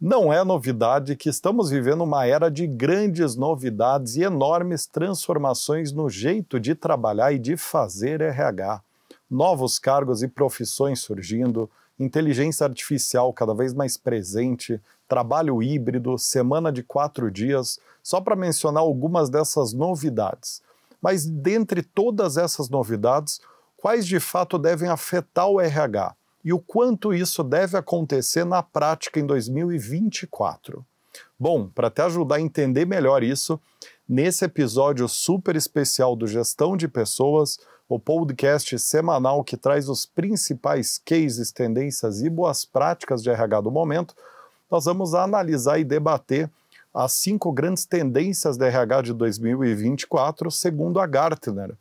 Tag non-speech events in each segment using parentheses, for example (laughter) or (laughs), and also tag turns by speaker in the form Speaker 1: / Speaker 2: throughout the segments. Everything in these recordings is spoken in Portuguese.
Speaker 1: Não é novidade que estamos vivendo uma era de grandes novidades e enormes transformações no jeito de trabalhar e de fazer RH. Novos cargos e profissões surgindo, inteligência artificial cada vez mais presente, trabalho híbrido, semana de quatro dias, só para mencionar algumas dessas novidades. Mas dentre todas essas novidades, quais de fato devem afetar o RH? e o quanto isso deve acontecer na prática em 2024. Bom, para te ajudar a entender melhor isso, nesse episódio super especial do Gestão de Pessoas, o podcast semanal que traz os principais cases, tendências e boas práticas de RH do momento, nós vamos analisar e debater as cinco grandes tendências de RH de 2024, segundo a Gartner.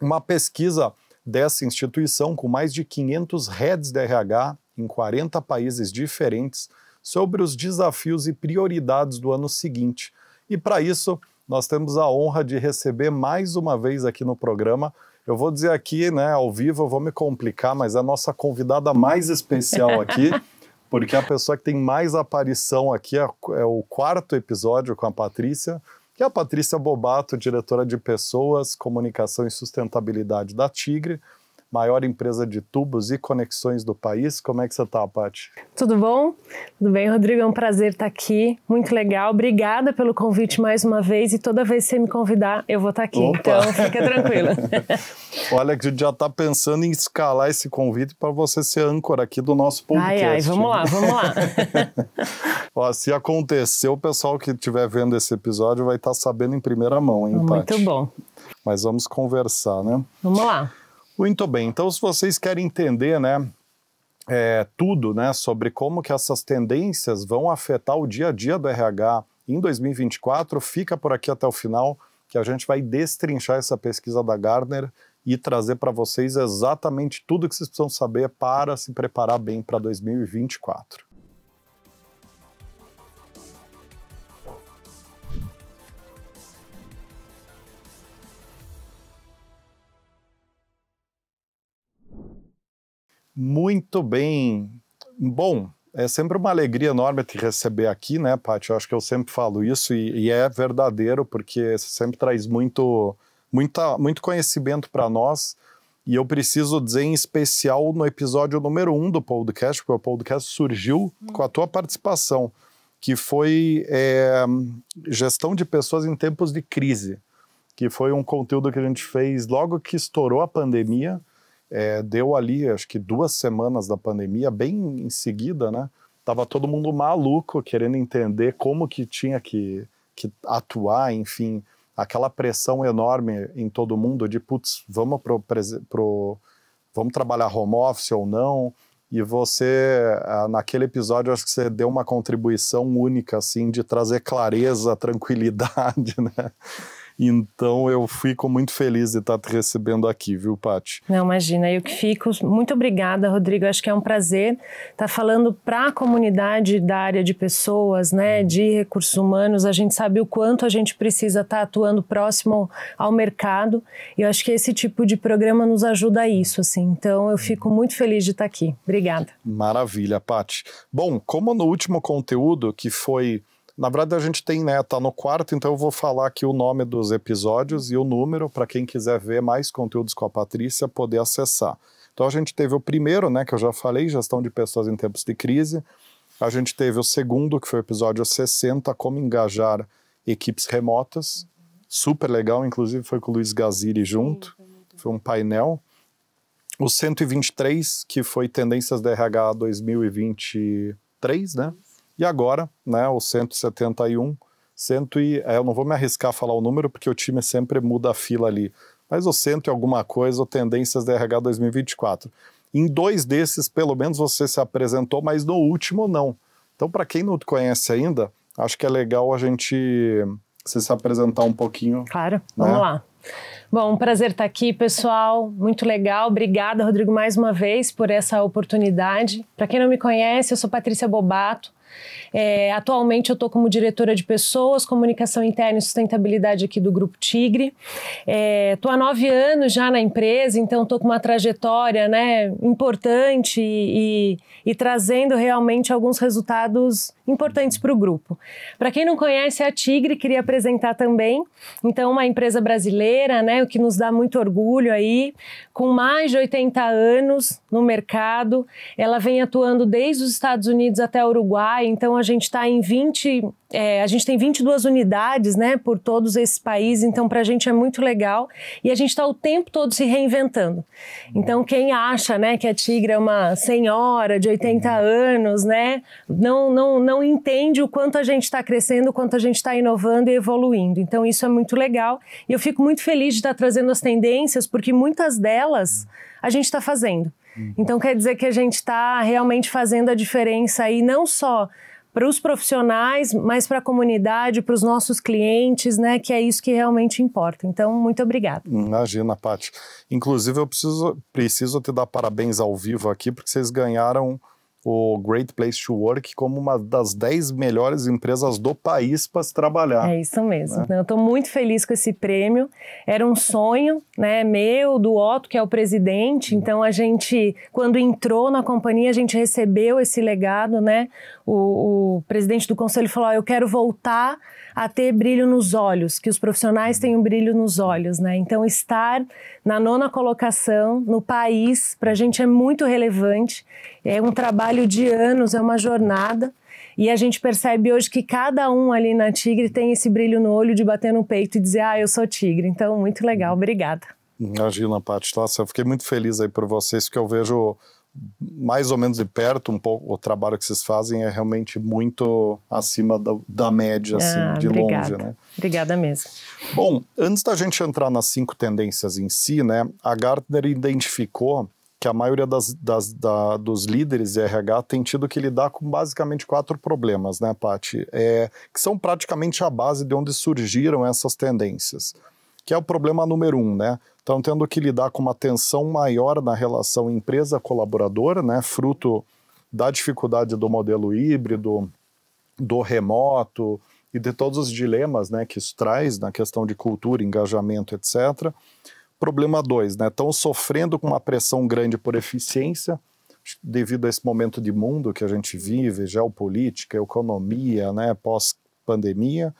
Speaker 1: Uma pesquisa dessa instituição com mais de 500 heads de RH em 40 países diferentes sobre os desafios e prioridades do ano seguinte. E para isso, nós temos a honra de receber mais uma vez aqui no programa. Eu vou dizer aqui, né, ao vivo, eu vou me complicar, mas a nossa convidada mais especial aqui, (laughs) porque é a pessoa que tem mais aparição aqui é, é o quarto episódio com a Patrícia, que é a Patrícia Bobato, diretora de Pessoas, Comunicação e Sustentabilidade da Tigre, maior empresa de tubos e conexões do país. Como é que você está, Paty?
Speaker 2: Tudo bom? Tudo bem, Rodrigo? É um prazer estar aqui. Muito legal. Obrigada pelo convite mais uma vez. E toda vez que você me convidar, eu vou estar aqui. Opa. Então, fica tranquila.
Speaker 1: (laughs) Olha, que a gente já está pensando em escalar esse convite para você ser âncora aqui do nosso podcast. Ai, ai, vamos lá, vamos lá. (laughs) Ó, se acontecer, o pessoal que estiver vendo esse episódio vai estar tá sabendo em primeira mão, hein, Paty? Muito bom. Mas vamos conversar, né? Vamos lá. Muito bem, então se vocês querem entender, né, é, tudo, né, sobre como que essas tendências vão afetar o dia a dia do RH em 2024, fica por aqui até o final, que a gente vai destrinchar essa pesquisa da Gartner e trazer para vocês exatamente tudo que vocês precisam saber para se preparar bem para 2024. Muito bem. Bom, é sempre uma alegria enorme te receber aqui, né, Paty? Eu acho que eu sempre falo isso e, e é verdadeiro, porque você sempre traz muito, muita, muito conhecimento para nós. E eu preciso dizer em especial no episódio número um do podcast, porque o podcast surgiu hum. com a tua participação, que foi é, gestão de pessoas em tempos de crise, que foi um conteúdo que a gente fez logo que estourou a pandemia é, deu ali, acho que duas semanas da pandemia, bem em seguida, né? Tava todo mundo maluco querendo entender como que tinha que, que atuar, enfim, aquela pressão enorme em todo mundo de putz, vamos pro, pro vamos trabalhar home office ou não. E você, naquele episódio, acho que você deu uma contribuição única, assim, de trazer clareza, (laughs) tranquilidade, né? Então eu fico muito feliz de estar te recebendo aqui, viu, Pati?
Speaker 2: Não, imagina, eu que fico. Muito obrigada, Rodrigo. Acho que é um prazer estar falando para a comunidade da área de pessoas, né, uhum. de recursos humanos. A gente sabe o quanto a gente precisa estar atuando próximo ao mercado. E eu acho que esse tipo de programa nos ajuda a isso, assim. Então eu fico uhum. muito feliz de estar aqui. Obrigada.
Speaker 1: Maravilha, Pati. Bom, como no último conteúdo que foi na verdade, a gente tem, né? Tá no quarto, então eu vou falar aqui o nome dos episódios e o número para quem quiser ver mais conteúdos com a Patrícia poder acessar. Então a gente teve o primeiro, né, que eu já falei, gestão de pessoas em tempos de crise. A gente teve o segundo, que foi o episódio 60, como engajar equipes remotas. Super legal, inclusive foi com o Luiz Gaziri junto. Foi um painel. O 123, que foi Tendências DRH 2023, né? E agora, né, o 171, 100 e, é, eu não vou me arriscar a falar o número porque o time sempre muda a fila ali, mas o 100 e alguma coisa, o Tendências DRH 2024. Em dois desses, pelo menos você se apresentou, mas no último não. Então, para quem não te conhece ainda, acho que é legal a gente se se apresentar um
Speaker 2: pouquinho. Claro, né? vamos lá. Bom, um prazer estar aqui, pessoal. Muito legal. Obrigada, Rodrigo, mais uma vez por essa oportunidade. Para quem não me conhece, eu sou Patrícia Bobato, é, atualmente eu estou como diretora de pessoas, comunicação interna e sustentabilidade aqui do Grupo Tigre. Estou é, há nove anos já na empresa, então estou com uma trajetória né, importante e, e, e trazendo realmente alguns resultados importantes para o grupo. Para quem não conhece a Tigre, queria apresentar também. Então, uma empresa brasileira, né, o que nos dá muito orgulho aí, com mais de 80 anos no mercado. Ela vem atuando desde os Estados Unidos até o Uruguai, então a gente está em 20 é, a gente tem 22 unidades né, por todos esses países, então para a gente é muito legal e a gente está o tempo todo se reinventando. Então quem acha né, que a Tigra é uma senhora de 80 uhum. anos, né, não, não, não entende o quanto a gente está crescendo, o quanto a gente está inovando e evoluindo. Então isso é muito legal e eu fico muito feliz de estar tá trazendo as tendências, porque muitas delas a gente está fazendo. Uhum. Então quer dizer que a gente está realmente fazendo a diferença aí não só para os profissionais, mas para a comunidade, para os nossos clientes, né? Que é isso que realmente importa. Então, muito obrigada.
Speaker 1: Imagina, Paty. Inclusive, eu preciso, preciso te dar parabéns ao vivo aqui, porque vocês ganharam o Great Place to Work como uma das 10 melhores empresas do país para se trabalhar.
Speaker 2: É isso mesmo. Né? Eu estou muito feliz com esse prêmio. Era um sonho né, meu, do Otto, que é o presidente. Então, a gente, quando entrou na companhia, a gente recebeu esse legado. Né? O, o presidente do conselho falou: Eu quero voltar a ter brilho nos olhos, que os profissionais uhum. tenham brilho nos olhos, né? Então, estar na nona colocação no país, para a gente é muito relevante. É um trabalho de anos, é uma jornada. E a gente percebe hoje que cada um ali na Tigre tem esse brilho no olho de bater no peito e dizer, ah, eu sou Tigre. Então, muito legal, obrigada.
Speaker 1: Imagina, Gila nossa, eu fiquei muito feliz aí por vocês, que eu vejo mais ou menos de perto um pouco o trabalho que vocês fazem é realmente muito acima da, da média assim, ah, de obrigada. longe né
Speaker 2: obrigada mesmo
Speaker 1: bom antes da gente entrar nas cinco tendências em si né a Gartner identificou que a maioria das, das, da, dos líderes de RH tem tido que lidar com basicamente quatro problemas, né, Paty? É, que são praticamente a base de onde surgiram essas tendências. Que é o problema número um, né? estão tendo que lidar com uma tensão maior na relação empresa-colaborador, né, fruto da dificuldade do modelo híbrido, do remoto e de todos os dilemas né, que isso traz na questão de cultura, engajamento, etc. Problema dois, né, estão sofrendo com uma pressão grande por eficiência, devido a esse momento de mundo que a gente vive, geopolítica, economia, né, pós-pandemia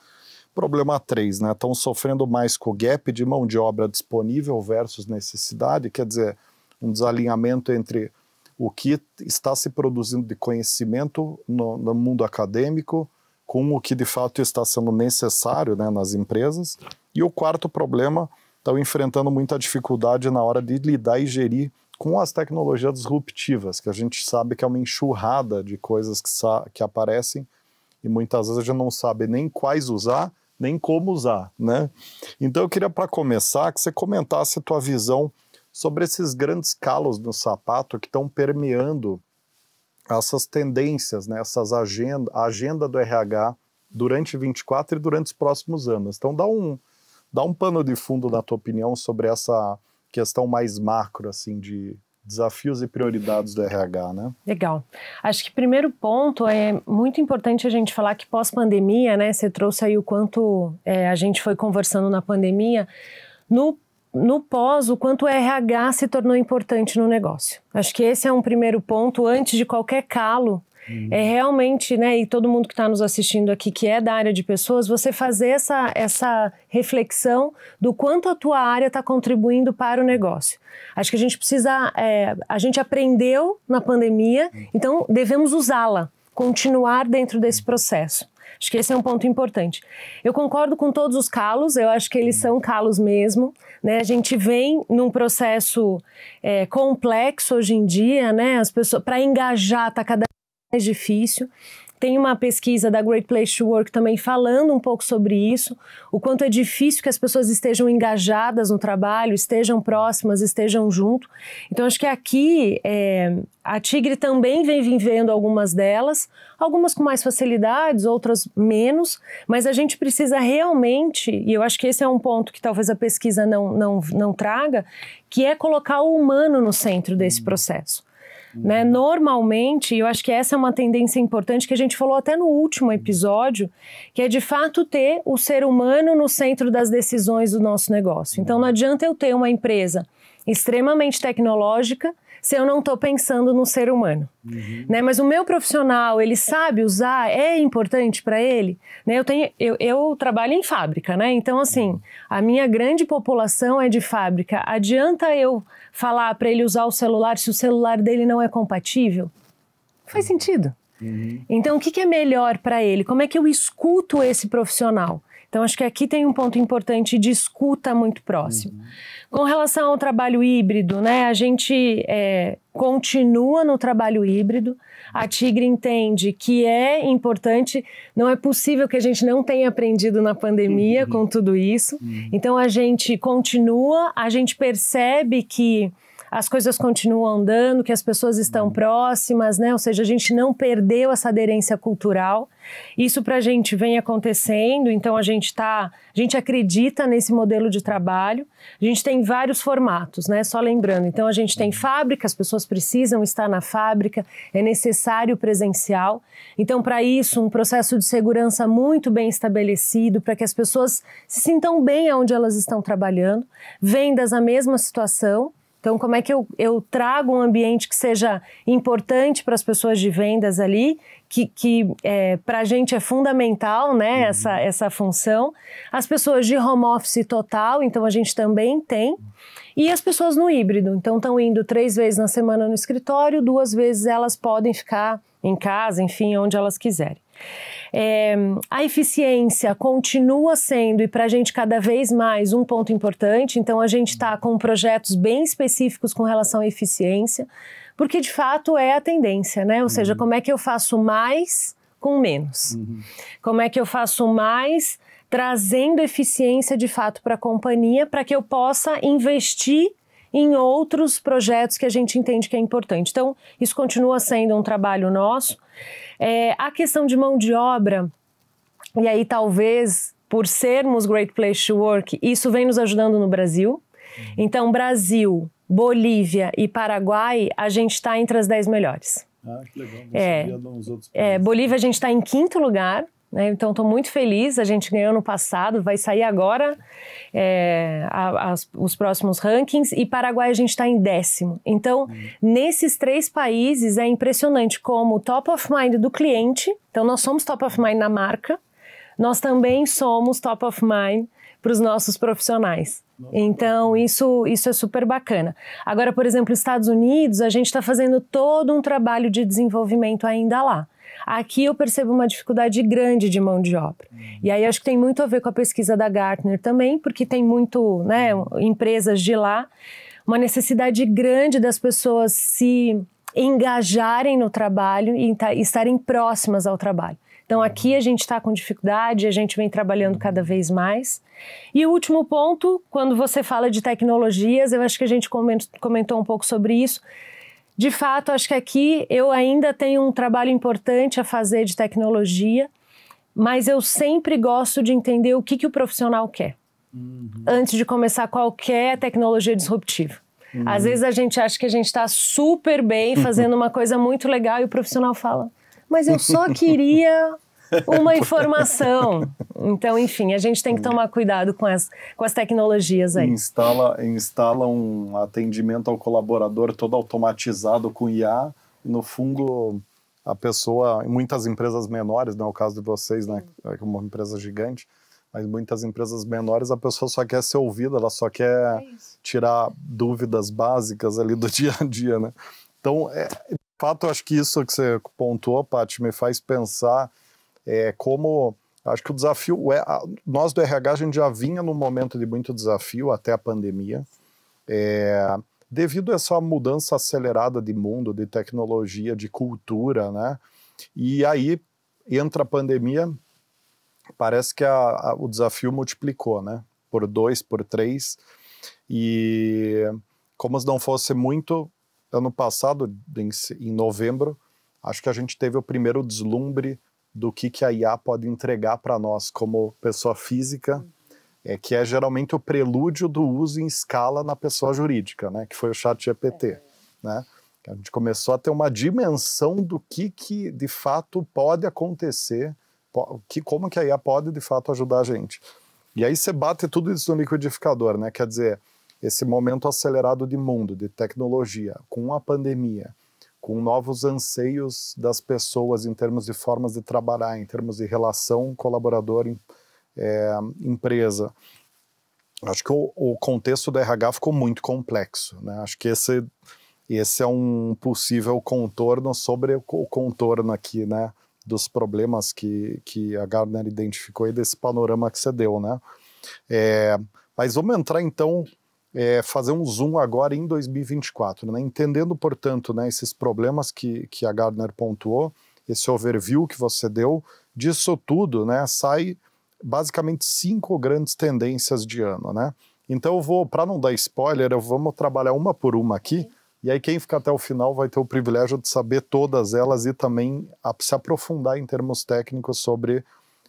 Speaker 1: Problema 3, né? Estão sofrendo mais com o gap de mão de obra disponível versus necessidade, quer dizer, um desalinhamento entre o que está se produzindo de conhecimento no, no mundo acadêmico com o que de fato está sendo necessário né, nas empresas. E o quarto problema, estão enfrentando muita dificuldade na hora de lidar e gerir com as tecnologias disruptivas, que a gente sabe que é uma enxurrada de coisas que, que aparecem e muitas vezes a gente não sabe nem quais usar, nem como usar, né? Então eu queria para começar que você comentasse a tua visão sobre esses grandes calos no sapato que estão permeando essas tendências, né, essas agenda, a agenda do RH durante 24 e durante os próximos anos. Então dá um dá um pano de fundo na tua opinião sobre essa questão mais macro assim de desafios e prioridades do RH, né?
Speaker 2: Legal. Acho que primeiro ponto é muito importante a gente falar que pós-pandemia, né? Você trouxe aí o quanto é, a gente foi conversando na pandemia. No no pós, o quanto o RH se tornou importante no negócio. Acho que esse é um primeiro ponto antes de qualquer calo é uhum. realmente, né, e todo mundo que está nos assistindo aqui, que é da área de pessoas, você fazer essa, essa reflexão do quanto a tua área está contribuindo para o negócio. Acho que a gente precisa, é, a gente aprendeu na pandemia, uhum. então devemos usá-la, continuar dentro desse uhum. processo. Acho que esse é um ponto importante. Eu concordo com todos os calos, eu acho que eles são calos mesmo. Né? A gente vem num processo é, complexo hoje em dia, né? As pessoas, para engajar, está cada mais difícil. Tem uma pesquisa da Great Place to Work também falando um pouco sobre isso, o quanto é difícil que as pessoas estejam engajadas no trabalho, estejam próximas, estejam junto. Então, acho que aqui é, a Tigre também vem vivendo algumas delas, algumas com mais facilidades, outras menos, mas a gente precisa realmente, e eu acho que esse é um ponto que talvez a pesquisa não, não, não traga, que é colocar o humano no centro desse hum. processo. Né? Uhum. Normalmente, eu acho que essa é uma tendência importante que a gente falou até no último uhum. episódio, que é de fato ter o ser humano no centro das decisões do nosso negócio. Então, não uhum. adianta eu ter uma empresa extremamente tecnológica se eu não estou pensando no ser humano. Uhum. Né? Mas o meu profissional, ele sabe usar, é importante para ele. Né? Eu, tenho, eu, eu, trabalho em fábrica, né? então assim, a minha grande população é de fábrica. Adianta eu falar para ele usar o celular se o celular dele não é compatível? Faz sentido. Uhum. Então, o que, que é melhor para ele? Como é que eu escuto esse profissional? Então, acho que aqui tem um ponto importante de escuta muito próximo. Uhum. Com relação ao trabalho híbrido, né, a gente é, continua no trabalho híbrido a Tigre entende que é importante. Não é possível que a gente não tenha aprendido na pandemia uhum. com tudo isso. Uhum. Então a gente continua, a gente percebe que as coisas continuam andando, que as pessoas estão uhum. próximas, né? Ou seja, a gente não perdeu essa aderência cultural. Isso para a gente vem acontecendo, então a gente tá, a gente acredita nesse modelo de trabalho. A gente tem vários formatos, né? Só lembrando, então a gente tem uhum. fábrica, as pessoas precisam estar na fábrica, é necessário presencial. Então para isso um processo de segurança muito bem estabelecido para que as pessoas se sintam bem aonde elas estão trabalhando. Vendas a mesma situação, então, como é que eu, eu trago um ambiente que seja importante para as pessoas de vendas ali, que, que é, para a gente é fundamental, né, uhum. essa, essa função. As pessoas de home office total, então a gente também tem. E as pessoas no híbrido, então estão indo três vezes na semana no escritório, duas vezes elas podem ficar em casa, enfim, onde elas quiserem. É, a eficiência continua sendo, e para a gente cada vez mais, um ponto importante. Então, a gente está com projetos bem específicos com relação à eficiência, porque de fato é a tendência, né? Ou uhum. seja, como é que eu faço mais com menos? Uhum. Como é que eu faço mais trazendo eficiência de fato para a companhia, para que eu possa investir em outros projetos que a gente entende que é importante. Então, isso continua sendo um trabalho nosso. É, a questão de mão de obra, e aí talvez por sermos Great Place to Work, isso vem nos ajudando no Brasil. Então, Brasil, Bolívia e Paraguai, a gente está entre as 10 melhores. Ah, que legal. é, é, Bolívia a gente está em quinto lugar, né? Então, estou muito feliz. A gente ganhou no passado, vai sair agora é, a, a, os próximos rankings. E Paraguai a gente está em décimo. Então, hum. nesses três países é impressionante como top of mind do cliente. Então, nós somos top of mind na marca. Nós também somos top of mind para os nossos profissionais. Então, isso, isso é super bacana. Agora, por exemplo, Estados Unidos, a gente está fazendo todo um trabalho de desenvolvimento ainda lá. Aqui eu percebo uma dificuldade grande de mão de obra. Hum. E aí acho que tem muito a ver com a pesquisa da Gartner também, porque tem muito, né, hum. empresas de lá, uma necessidade grande das pessoas se engajarem no trabalho e tá, estarem próximas ao trabalho. Então aqui a gente está com dificuldade, a gente vem trabalhando cada vez mais. E o último ponto, quando você fala de tecnologias, eu acho que a gente comentou um pouco sobre isso. De fato, acho que aqui eu ainda tenho um trabalho importante a fazer de tecnologia, mas eu sempre gosto de entender o que, que o profissional quer. Uhum. Antes de começar qualquer tecnologia disruptiva. Uhum. Às vezes a gente acha que a gente está super bem fazendo (laughs) uma coisa muito legal e o profissional fala: Mas eu só (laughs) queria uma informação. Então, enfim, a gente tem que tomar cuidado com as, com as tecnologias aí.
Speaker 1: Instala, instala um atendimento ao colaborador todo automatizado com IA, no fundo a pessoa, muitas empresas menores, não é o caso de vocês, né, é uma empresa gigante, mas muitas empresas menores a pessoa só quer ser ouvida, ela só quer é tirar dúvidas básicas ali do (laughs) dia a dia, né? Então, é, de fato, eu acho que isso que você pontuou, Paty, me faz pensar é, como acho que o desafio, é, nós do RH a gente já vinha num momento de muito desafio até a pandemia, é, devido a essa mudança acelerada de mundo, de tecnologia, de cultura, né? E aí entra a pandemia, parece que a, a, o desafio multiplicou, né? Por dois, por três. E como se não fosse muito, ano passado, em, em novembro, acho que a gente teve o primeiro deslumbre do que, que a IA pode entregar para nós como pessoa física, é, que é geralmente o prelúdio do uso em escala na pessoa jurídica, né, que foi o chat GPT. É. Né? A gente começou a ter uma dimensão do que, que de fato pode acontecer, que, como que a IA pode de fato ajudar a gente. E aí você bate tudo isso no liquidificador, né? quer dizer, esse momento acelerado de mundo, de tecnologia, com a pandemia, com novos anseios das pessoas em termos de formas de trabalhar, em termos de relação colaborador-empresa. É, Acho que o, o, contexto do RH ficou muito complexo. Né? Acho que esse, esse é um possível contorno sobre o contorno aqui, né? dos problemas que, que a Gardner identificou e desse panorama que você deu. Né? É, mas vamos entrar então é, fazer um zoom agora em 2024, né? entendendo, portanto, né, esses problemas que, que a Gardner pontuou, esse overview que você deu, disso tudo né, sai basicamente cinco grandes tendências de ano. Né? Então, eu vou, para não dar spoiler, eu vamos trabalhar uma por uma aqui. E aí, quem ficar até o final vai ter o privilégio de saber todas elas e também se aprofundar em termos técnicos sobre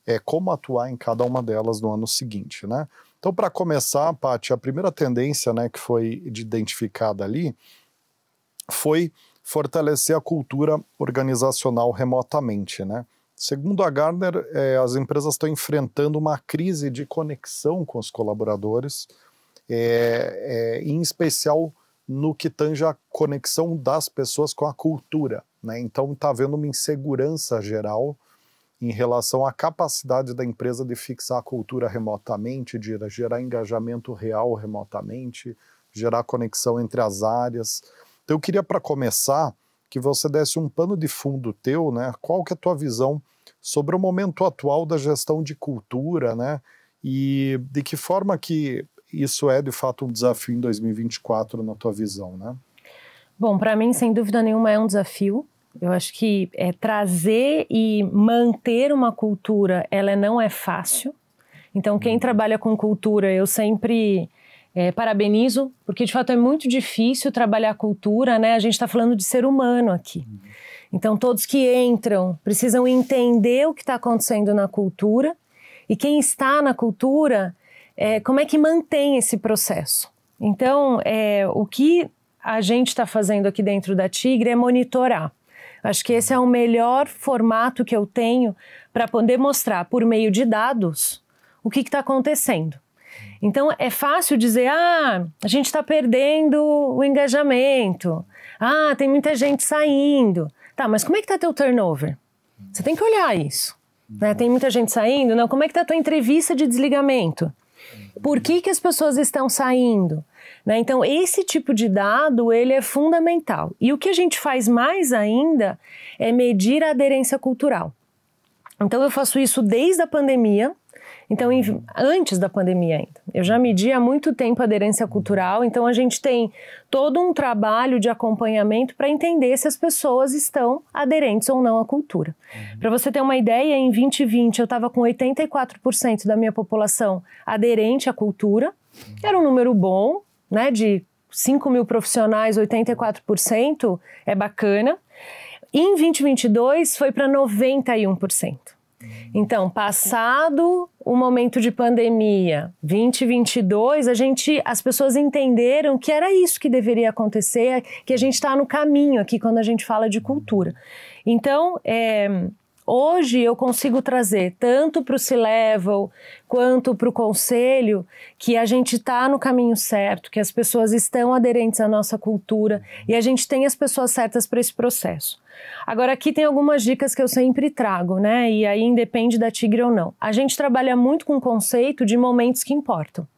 Speaker 1: é, como atuar em cada uma delas no ano seguinte. Né? Então, para começar, Paty, a primeira tendência né, que foi identificada ali foi fortalecer a cultura organizacional remotamente, né? Segundo a Gardner, eh, as empresas estão enfrentando uma crise de conexão com os colaboradores, é, em especial no que tange a conexão das pessoas com a cultura. Né? Então está havendo uma insegurança geral em relação à capacidade da empresa de fixar a cultura remotamente, de gerar engajamento real remotamente, gerar conexão entre as áreas. Então eu queria para começar que você desse um pano de fundo teu, né? Qual que é a tua visão sobre o momento atual da gestão de cultura, né? E de que forma que isso é de fato um desafio em 2024 na tua visão, né?
Speaker 2: Bom, para mim sem dúvida nenhuma é um desafio. Eu acho que é, trazer e manter uma cultura, ela não é fácil. Então, quem uhum. trabalha com cultura, eu sempre é, parabenizo, porque de fato é muito difícil trabalhar cultura, né? A gente está falando de ser humano aqui. Uhum. Então, todos que entram precisam entender o que está acontecendo na cultura e quem está na cultura, é, como é que mantém esse processo. Então, é, o que a gente está fazendo aqui dentro da Tigre é monitorar. Acho que esse é o melhor formato que eu tenho para poder mostrar por meio de dados o que está acontecendo. Então é fácil dizer, ah, a gente está perdendo o engajamento, ah, tem muita gente saindo. Tá, mas como é que está teu turnover? Você tem que olhar isso. Né? Tem muita gente saindo, não? Como é que está tua entrevista de desligamento? Por que, que as pessoas estão saindo? Né? Então, esse tipo de dado ele é fundamental. E o que a gente faz mais ainda é medir a aderência cultural. Então, eu faço isso desde a pandemia. Então, em, antes da pandemia ainda. Eu já medi há muito tempo a aderência cultural, então a gente tem todo um trabalho de acompanhamento para entender se as pessoas estão aderentes ou não à cultura. Uhum. Para você ter uma ideia, em 2020 eu estava com 84% da minha população aderente à cultura. Uhum. Era um número bom, né, de 5 mil profissionais, 84%, é bacana. E em 2022 foi para 91%. Então, passado o momento de pandemia, 2022, a gente, as pessoas entenderam que era isso que deveria acontecer, que a gente está no caminho aqui quando a gente fala de cultura. Então, é, Hoje eu consigo trazer tanto para o C-Level quanto para o conselho que a gente está no caminho certo, que as pessoas estão aderentes à nossa cultura e a gente tem as pessoas certas para esse processo. Agora, aqui tem algumas dicas que eu sempre trago, né? E aí independe da tigre ou não. A gente trabalha muito com o conceito de momentos que importam.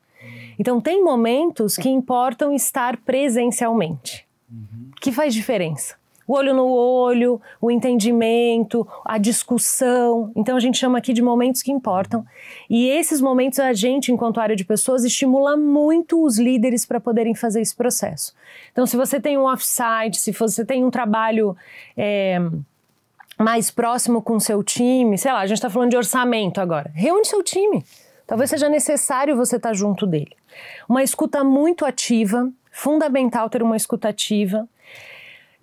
Speaker 2: Então, tem momentos que importam estar presencialmente, uhum. que faz diferença o olho no olho, o entendimento, a discussão. Então a gente chama aqui de momentos que importam. E esses momentos a gente, enquanto área de pessoas, estimula muito os líderes para poderem fazer esse processo. Então, se você tem um offsite, se você tem um trabalho. É, mais próximo com seu time, sei lá, a gente está falando de orçamento agora. Reúne seu time. Talvez seja necessário você estar tá junto dele. Uma escuta muito ativa, fundamental ter uma escuta ativa.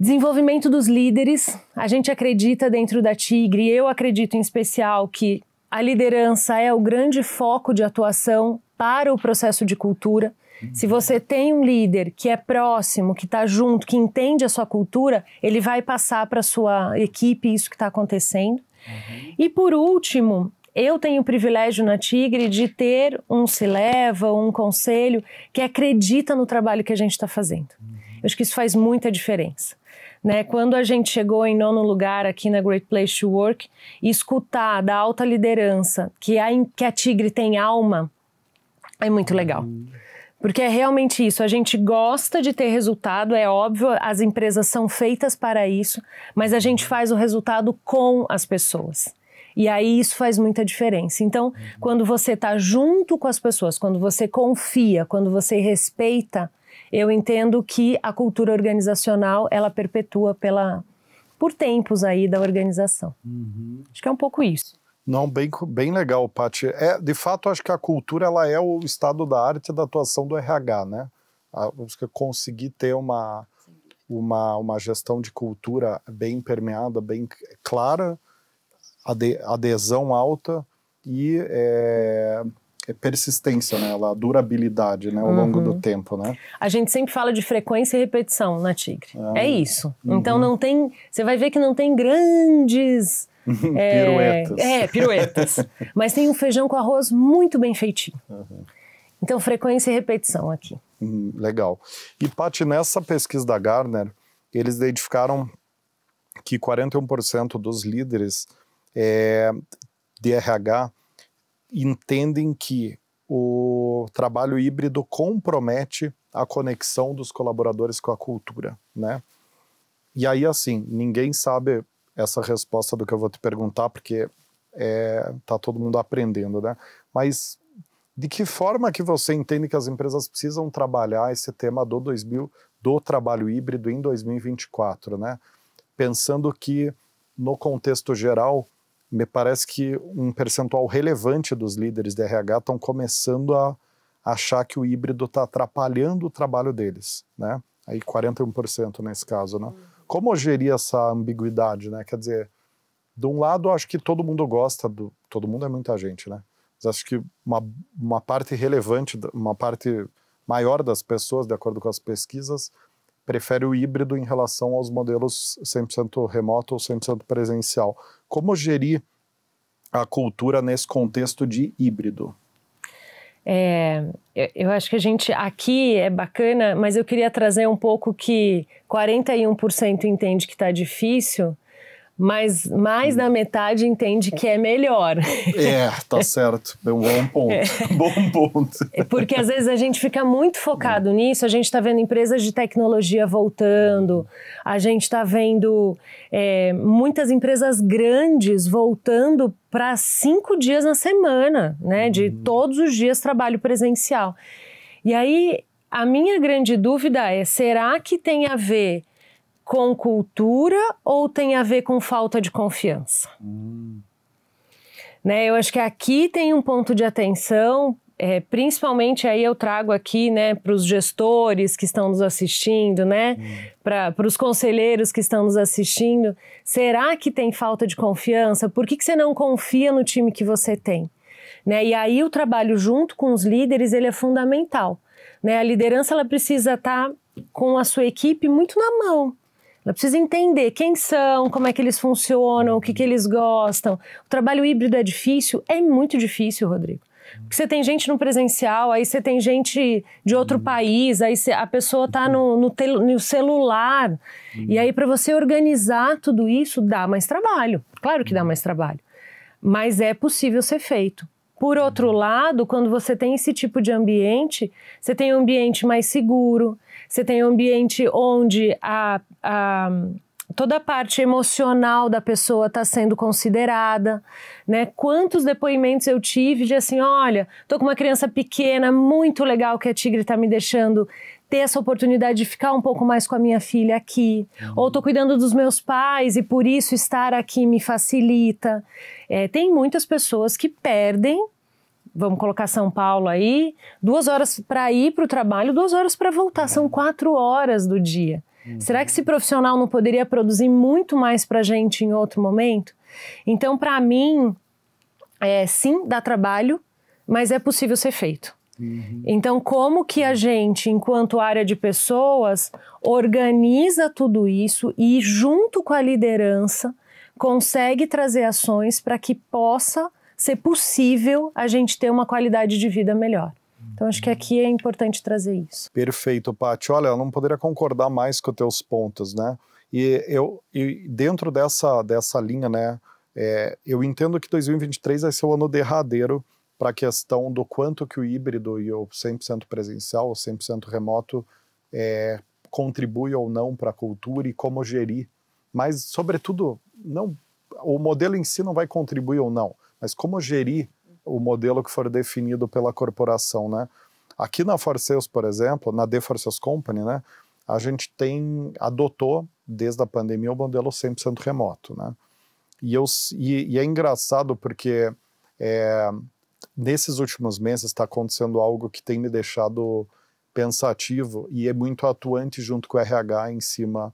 Speaker 2: Desenvolvimento dos líderes. A gente acredita dentro da Tigre, eu acredito em especial que a liderança é o grande foco de atuação para o processo de cultura. Uhum. Se você tem um líder que é próximo, que está junto, que entende a sua cultura, ele vai passar para a sua equipe isso que está acontecendo. Uhum. E por último, eu tenho o privilégio na Tigre de ter um se leva, um conselho que acredita no trabalho que a gente está fazendo. Uhum. Eu acho que isso faz muita diferença. Né? Quando a gente chegou em nono lugar aqui na Great Place to Work, escutar da alta liderança que a, que a Tigre tem alma é muito legal. Porque é realmente isso. A gente gosta de ter resultado, é óbvio, as empresas são feitas para isso, mas a gente faz o resultado com as pessoas. E aí isso faz muita diferença. Então, uhum. quando você está junto com as pessoas, quando você confia, quando você respeita eu entendo que a cultura organizacional ela perpetua pela por tempos aí da organização. Uhum. Acho que é um pouco isso.
Speaker 1: Não, bem, bem legal, Paty. É, de fato, acho que a cultura ela é o estado da arte da atuação do RH, né? A, conseguir ter uma, uma, uma gestão de cultura bem permeada, bem clara, ade, adesão alta e é, é persistência, né? a durabilidade, né? Ao uhum. longo do tempo, né?
Speaker 2: A gente sempre fala de frequência e repetição na né, Tigre. Ah. É isso. Uhum. Então não tem... Você vai ver que não tem grandes... (laughs) é, piruetas. É, piruetas. (laughs) Mas tem um feijão com arroz muito bem feitinho. Uhum. Então, frequência e repetição aqui.
Speaker 1: Hum, legal. E, Paty, nessa pesquisa da Garner, eles identificaram que 41% dos líderes é, de RH entendem que o trabalho híbrido compromete a conexão dos colaboradores com a cultura, né? E aí, assim, ninguém sabe essa resposta do que eu vou te perguntar, porque é, tá todo mundo aprendendo, né? Mas de que forma que você entende que as empresas precisam trabalhar esse tema do 2000, do trabalho híbrido em 2024, né? Pensando que no contexto geral me parece que um percentual relevante dos líderes de RH estão começando a achar que o híbrido está atrapalhando o trabalho deles, né? Aí 41% nesse caso, né? Uhum. Como gerir essa ambiguidade, né? Quer dizer, de um lado, acho que todo mundo gosta do... Todo mundo é muita gente, né? Mas acho que uma, uma parte relevante, uma parte maior das pessoas, de acordo com as pesquisas, prefere o híbrido em relação aos modelos 100% remoto ou 100% presencial. Como gerir a cultura nesse contexto de híbrido?
Speaker 2: É, eu acho que a gente aqui é bacana, mas eu queria trazer um pouco que 41% entende que está difícil mas mais da metade entende que é melhor.
Speaker 1: É, tá (laughs) certo. É um bom é. ponto. É. (laughs) Bom ponto. Porque às vezes
Speaker 2: a gente fica muito focado é. nisso, a gente está vendo empresas de tecnologia voltando, a gente está vendo é, muitas empresas grandes voltando para cinco dias na semana, né? De hum. todos os dias trabalho presencial. E aí a minha grande dúvida é: será que tem a ver com cultura ou tem a ver com falta de confiança? Hum. Né, eu acho que aqui tem um ponto de atenção, é, principalmente aí eu trago aqui, né, para os gestores que estão nos assistindo, né, hum. para os conselheiros que estão nos assistindo. Será que tem falta de confiança? Por que, que você não confia no time que você tem? Né? E aí o trabalho junto com os líderes ele é fundamental. Né? A liderança ela precisa estar tá com a sua equipe muito na mão. Ela precisa entender quem são, como é que eles funcionam, o que, que eles gostam. O trabalho híbrido é difícil? É muito difícil, Rodrigo. Porque você tem gente no presencial, aí você tem gente de outro uhum. país, aí a pessoa está no, no, no celular. Uhum. E aí, para você organizar tudo isso, dá mais trabalho. Claro que dá mais trabalho. Mas é possível ser feito. Por outro lado, quando você tem esse tipo de ambiente, você tem um ambiente mais seguro, você tem um ambiente onde a, a toda a parte emocional da pessoa está sendo considerada, né? Quantos depoimentos eu tive de assim, olha, tô com uma criança pequena, muito legal que a Tigre está me deixando ter essa oportunidade de ficar um pouco mais com a minha filha aqui, uhum. ou tô cuidando dos meus pais e por isso estar aqui me facilita. É, tem muitas pessoas que perdem vamos colocar São Paulo aí, duas horas para ir para o trabalho, duas horas para voltar, são quatro horas do dia. Uhum. Será que esse profissional não poderia produzir muito mais para a gente em outro momento? Então, para mim, é, sim, dá trabalho, mas é possível ser feito. Uhum. Então, como que a gente, enquanto área de pessoas, organiza tudo isso e, junto com a liderança, consegue trazer ações para que possa ser possível a gente ter uma qualidade de vida melhor. Então, acho que aqui é importante trazer isso.
Speaker 1: Perfeito, Paty. Olha, eu não poderia concordar mais com os teus pontos, né? E eu, e dentro dessa, dessa linha, né, é, eu entendo que 2023 vai ser o ano derradeiro para a questão do quanto que o híbrido e o 100% presencial ou 100% remoto é, contribui ou não para a cultura e como gerir. Mas, sobretudo, não o modelo em si não vai contribuir ou não mas como gerir o modelo que for definido pela corporação, né? Aqui na Forceus, por exemplo, na The Forceus Company, né, a gente tem adotou desde a pandemia o modelo 100% remoto, né? E, eu, e, e é engraçado porque é, nesses últimos meses está acontecendo algo que tem me deixado pensativo e é muito atuante junto com o RH em cima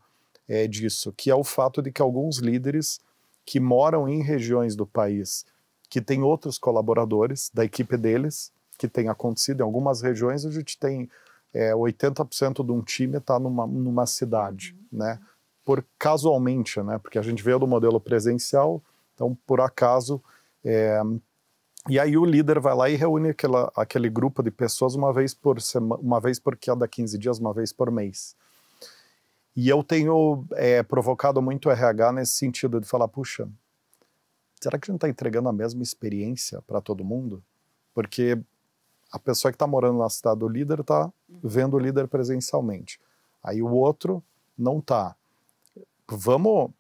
Speaker 1: é, disso, que é o fato de que alguns líderes que moram em regiões do país que tem outros colaboradores da equipe deles, que tem acontecido em algumas regiões, a gente tem é, 80% de um time está numa, numa cidade, uhum. né? Por casualmente, né? Porque a gente veio do modelo presencial, então por acaso. É, e aí o líder vai lá e reúne aquela, aquele grupo de pessoas uma vez por semana, uma vez por cada 15 dias, uma vez por mês. E eu tenho é, provocado muito RH nesse sentido de falar, puxa, será que a gente está entregando a mesma experiência para todo mundo? Porque a pessoa que está morando na cidade do líder está uhum. vendo o líder presencialmente. Aí o outro não está. Vamos,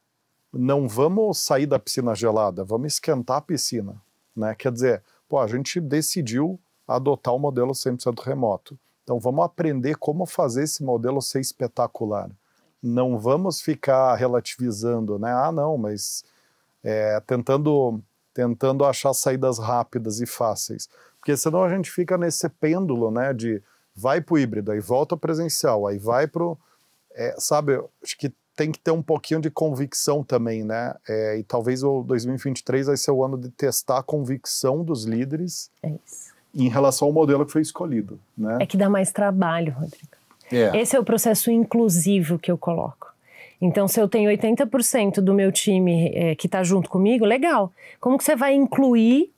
Speaker 1: não vamos sair da piscina gelada, vamos esquentar a piscina. Né? Quer dizer, pô, a gente decidiu adotar o modelo 100% remoto. Então vamos aprender como fazer esse modelo ser espetacular. Não vamos ficar relativizando, né? Ah, não, mas é, tentando, tentando achar saídas rápidas e fáceis. Porque senão a gente fica nesse pêndulo né, de vai para o híbrido, aí volta presencial, aí vai para o. É, sabe, acho que tem que ter um pouquinho de convicção também, né? É, e talvez o 2023 vai ser o ano de testar a convicção dos líderes é em relação ao modelo que foi escolhido,
Speaker 2: né? É que dá mais trabalho, Rodrigo. É. Esse é o processo inclusivo que eu coloco. Então, se eu tenho 80% do meu time é, que está junto comigo, legal. Como que você vai incluir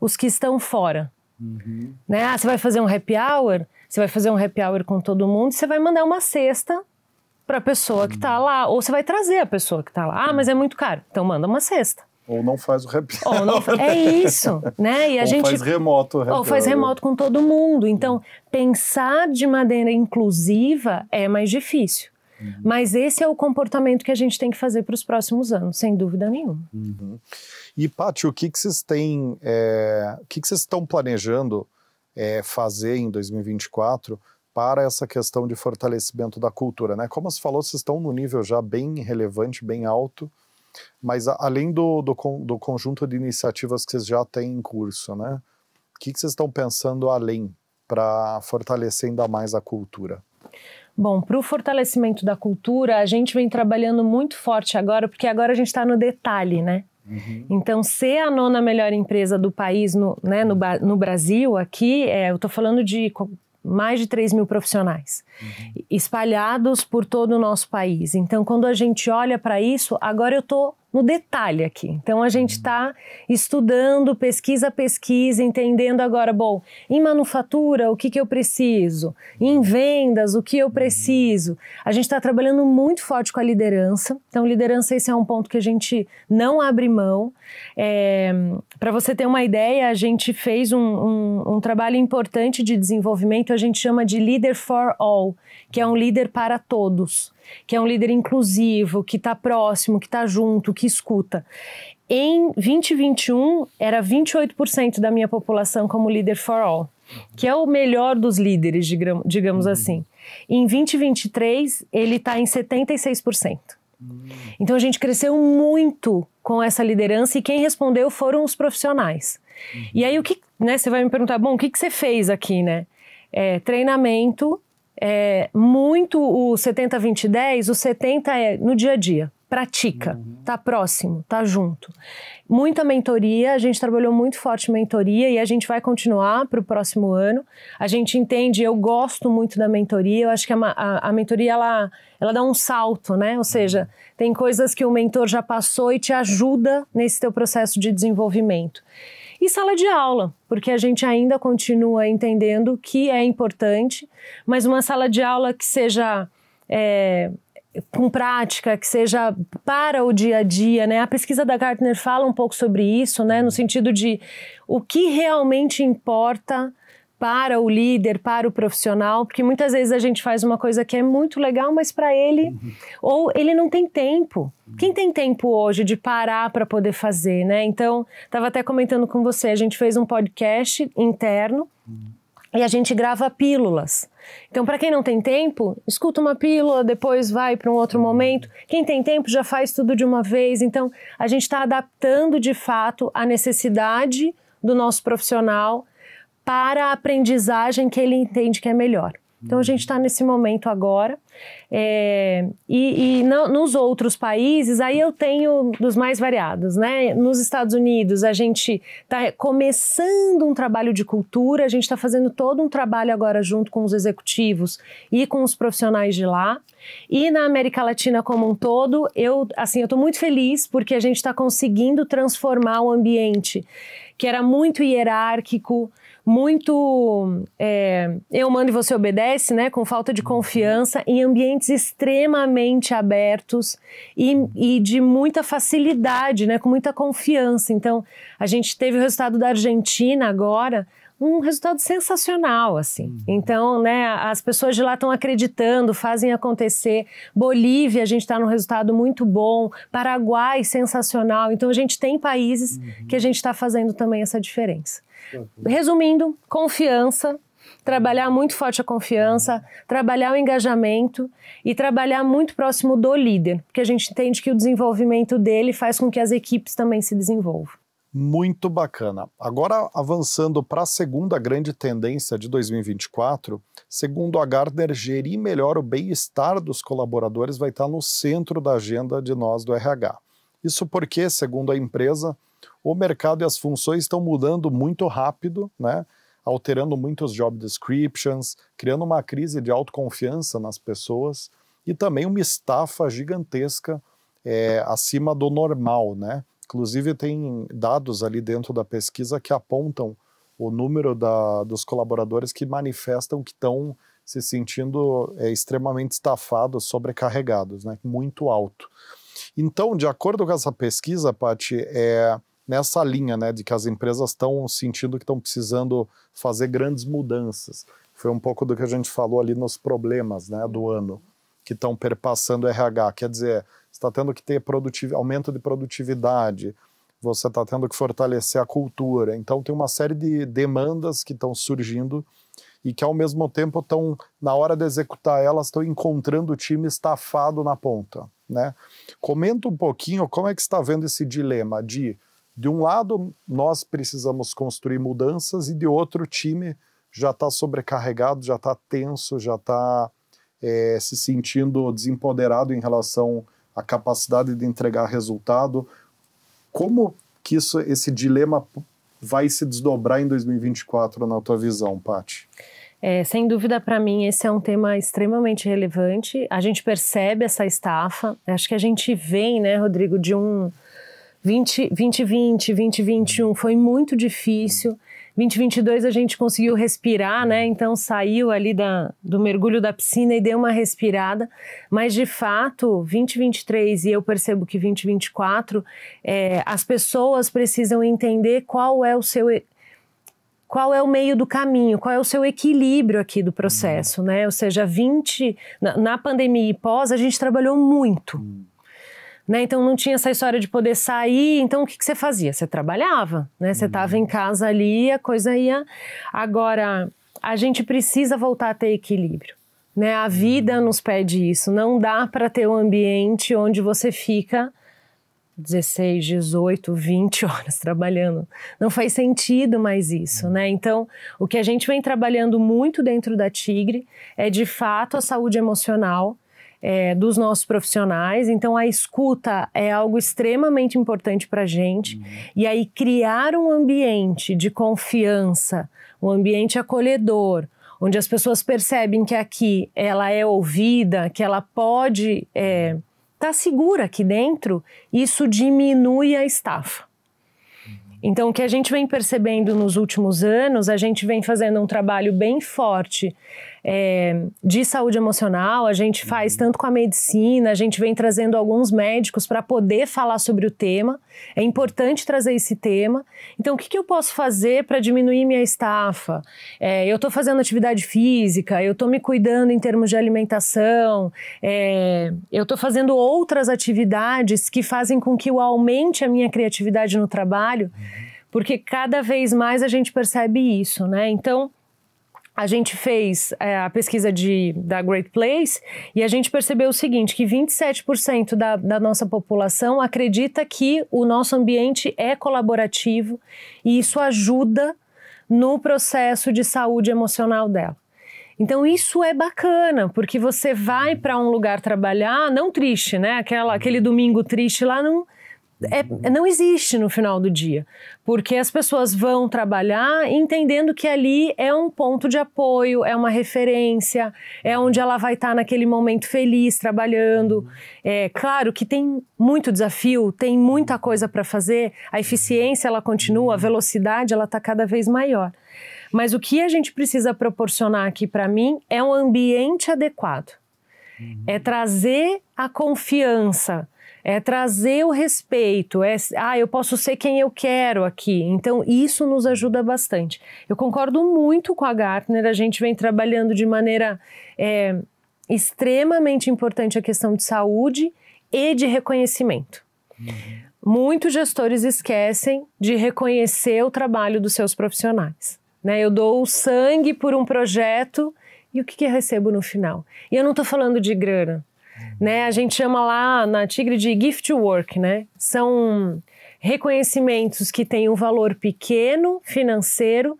Speaker 2: os que estão fora? Uhum. Né? Ah, você vai fazer um happy hour? Você vai fazer um happy hour com todo mundo, você vai mandar uma cesta para a pessoa tá uhum. que está lá. Ou você vai trazer a pessoa que está lá. Ah, mas é muito caro. Então, manda uma cesta. Ou não faz o happy hour. Ou não fa... É isso, né? E a Ou gente... faz remoto. Ou hour. faz remoto com todo mundo. Então, pensar de maneira inclusiva é mais difícil. Uhum. Mas esse é o comportamento que a gente tem que fazer para os próximos anos, sem dúvida nenhuma.
Speaker 1: Uhum. E, Paty, o que, vocês têm, é, o que, vocês estão planejando é, fazer em 2024 para essa questão de fortalecimento da cultura, né? Como você falou, vocês estão num nível já bem relevante, bem alto, mas a, além do, do, do, conjunto de iniciativas que vocês já têm em curso, né? O que vocês estão pensando além para fortalecer ainda mais a cultura?
Speaker 2: Bom, para o fortalecimento da cultura, a gente vem trabalhando muito forte agora, porque agora a gente está no detalhe, né? Uhum. Então, ser a nona melhor empresa do país no, né, no, no Brasil, aqui, é, eu estou falando de mais de 3 mil profissionais uhum. espalhados por todo o nosso país. Então, quando a gente olha para isso, agora eu estou no detalhe aqui. Então a gente está estudando pesquisa a pesquisa, entendendo agora, bom, em manufatura o que, que eu preciso, em vendas o que eu preciso. A gente está trabalhando muito forte com a liderança. Então liderança esse é um ponto que a gente não abre mão. É, Para você ter uma ideia, a gente fez um, um, um trabalho importante de desenvolvimento. A gente chama de Leader for All que é um líder para todos, que é um líder inclusivo, que está próximo, que está junto, que escuta. Em 2021, era 28% da minha população como líder for all, que é o melhor dos líderes, digamos uhum. assim. Em 2023, ele está em 76%. Então a gente cresceu muito com essa liderança e quem respondeu foram os profissionais. Uhum. E aí o que, né, você vai me perguntar, bom, o que, que você fez aqui, né? É, treinamento, é, muito o 70-20-10, o 70 é no dia a dia, pratica, uhum. tá próximo, tá junto. Muita mentoria, a gente trabalhou muito forte mentoria e a gente vai continuar para o próximo ano. A gente entende, eu gosto muito da mentoria, eu acho que é a, a, a, mentoria ela, ela dá um salto, né? Ou seja, tem coisas que o mentor já passou e te ajuda nesse teu processo de desenvolvimento. E sala de aula, porque a gente ainda continua entendendo que é importante, mas uma sala de aula que seja. É, com prática, que seja para o dia a dia, né? A pesquisa da Gartner fala um pouco sobre isso, né? No uhum. sentido de o que realmente importa para o líder, para o profissional, porque muitas vezes a gente faz uma coisa que é muito legal, mas para ele uhum. ou ele não tem tempo. Uhum. Quem tem tempo hoje de parar para poder fazer, né? Então, estava até comentando com você, a gente fez um podcast interno uhum. e a gente grava pílulas. Então, para quem não tem tempo, escuta uma pílula, depois vai para um outro uhum. momento. Quem tem tempo já faz tudo de uma vez. Então, a gente está adaptando de fato a necessidade do nosso profissional para a aprendizagem que ele entende que é melhor. Então a gente está nesse momento agora. É, e, e no, nos outros países, aí eu tenho dos mais variados, né? Nos Estados Unidos, a gente está começando um trabalho de cultura, a gente está fazendo todo um trabalho agora junto com os executivos e com os profissionais de lá. E na América Latina como um todo, eu assim, eu estou muito feliz porque a gente está conseguindo transformar o ambiente que era muito hierárquico, muito é, eu mando e você obedece, né? Com falta de confiança, em ambientes extremamente abertos e, e de muita facilidade, né? Com muita confiança. Então, a gente teve o resultado da Argentina agora um resultado sensacional, assim. Uhum. Então, né, as pessoas de lá estão acreditando, fazem acontecer. Bolívia, a gente está num resultado muito bom. Paraguai, sensacional. Então, a gente tem países uhum. que a gente está fazendo também essa diferença. Uhum. Resumindo, confiança, trabalhar muito forte a confiança, trabalhar o engajamento e trabalhar muito próximo do líder, porque a gente entende que o desenvolvimento dele faz com que as equipes também se desenvolvam.
Speaker 1: Muito bacana. Agora, avançando para a segunda grande tendência de 2024, segundo a Gardner, gerir melhor o bem-estar dos colaboradores vai estar no centro da agenda de nós do RH. Isso porque, segundo a empresa, o mercado e as funções estão mudando muito rápido, né? alterando muitos job descriptions, criando uma crise de autoconfiança nas pessoas e também uma estafa gigantesca é, acima do normal, né? Inclusive tem dados ali dentro da pesquisa que apontam o número da, dos colaboradores que manifestam que estão se sentindo é, extremamente estafados, sobrecarregados, né? muito alto. Então, de acordo com essa pesquisa, Paty, é, nessa linha, né, de que as empresas estão sentindo que estão precisando fazer grandes mudanças. Foi um pouco do que a gente falou ali nos problemas, né, do ano que estão perpassando o RH. Quer dizer, está tendo que ter produtiv... aumento de produtividade, você está tendo que fortalecer a cultura. Então, tem uma série de demandas que estão surgindo e que, ao mesmo tempo, estão, na hora de executar elas, estão encontrando o time estafado na ponta. Né? Comenta um pouquinho como é que está vendo esse dilema de de um lado, nós precisamos construir mudanças e de outro, o time já está sobrecarregado, já está tenso, já está é, se sentindo desempoderado em relação à capacidade de entregar resultado. Como que isso, esse dilema vai se desdobrar em 2024 na tua visão, Paty?
Speaker 2: É, sem dúvida, para mim, esse é um tema extremamente relevante. A gente percebe essa estafa. Acho que a gente vem, né, Rodrigo, de um 2020, 2021 foi muito difícil. 2022 a gente conseguiu respirar, né? Então saiu ali da, do mergulho da piscina e deu uma respirada. Mas de fato, 2023 e eu percebo que 2024, é, as pessoas precisam entender qual é o seu qual é o meio do caminho, qual é o seu equilíbrio aqui do processo, né? Ou seja, 20 na, na pandemia e pós a gente trabalhou muito. Hum né? Então não tinha essa história de poder sair. Então o que, que você fazia? Você trabalhava, né? Você estava uhum. em casa ali, a coisa ia. Agora a gente precisa voltar a ter equilíbrio. Né? A vida uhum. nos pede isso. Não dá para ter um ambiente onde você fica 16, 18, 20 horas trabalhando. Não faz sentido mais isso, uhum. né? Então, o que a gente vem trabalhando muito dentro da Tigre é de fato a saúde emocional é, dos nossos profissionais. Então, a escuta é algo extremamente importante para a gente. Uhum. E aí, criar um ambiente de confiança, um ambiente acolhedor, onde as pessoas percebem que aqui ela é ouvida, que ela pode estar é, tá segura aqui dentro, isso diminui a estafa. Uhum. Então, o que a gente vem percebendo nos últimos anos, a gente vem fazendo um trabalho bem forte é, de saúde emocional, a gente faz uhum. tanto com a medicina, a gente vem trazendo alguns médicos para poder falar sobre o tema. É importante trazer esse tema. Então, o que, que eu posso fazer para diminuir minha estafa? É, eu estou fazendo atividade física, eu estou me cuidando em termos de alimentação, é, eu estou fazendo outras atividades que fazem com que eu aumente a minha criatividade no trabalho, uhum. porque cada vez mais a gente percebe isso, né? Então a gente fez é, a pesquisa de, da Great Place e a gente percebeu o seguinte: que 27% da, da nossa população acredita que o nosso ambiente é colaborativo e isso ajuda no processo de saúde emocional dela. Então isso é bacana, porque você vai para um lugar trabalhar, não triste, né? Aquela, aquele domingo triste lá não, é, não existe no final do dia, porque as pessoas vão trabalhar entendendo que ali é um ponto de apoio, é uma referência, é onde ela vai estar tá naquele momento feliz trabalhando. É claro que tem muito desafio, tem muita coisa para fazer, a eficiência ela continua, a velocidade ela está cada vez maior. Mas o que a gente precisa proporcionar aqui para mim é um ambiente adequado. É trazer a confiança é trazer o respeito, é, ah, eu posso ser quem eu quero aqui. Então, isso nos ajuda bastante. Eu concordo muito com a Gartner, a gente vem trabalhando de maneira é, extremamente importante a questão de saúde e de reconhecimento. Uhum. Muitos gestores esquecem de reconhecer o trabalho dos seus profissionais. Né? Eu dou o sangue por um projeto e o que, que eu recebo no final? E eu não estou falando de grana, né? A gente chama lá na Tigre de gift work, né? São reconhecimentos que têm um valor pequeno financeiro,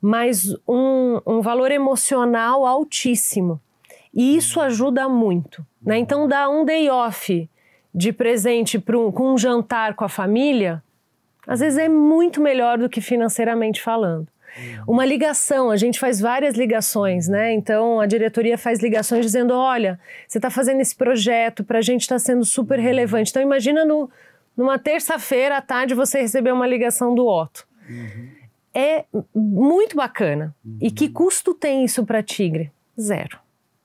Speaker 2: mas um, um valor emocional altíssimo. E isso ajuda muito. Né? Então, dar um day off de presente um, com um jantar com a família, às vezes é muito melhor do que financeiramente falando. Uhum. Uma ligação, a gente faz várias ligações, né? Então a diretoria faz ligações dizendo: olha, você está fazendo esse projeto, para a gente está sendo super uhum. relevante. Então imagina no, numa terça-feira à tarde você receber uma ligação do Otto. Uhum. É muito bacana. Uhum. E que uhum. custo tem isso para Tigre? Zero.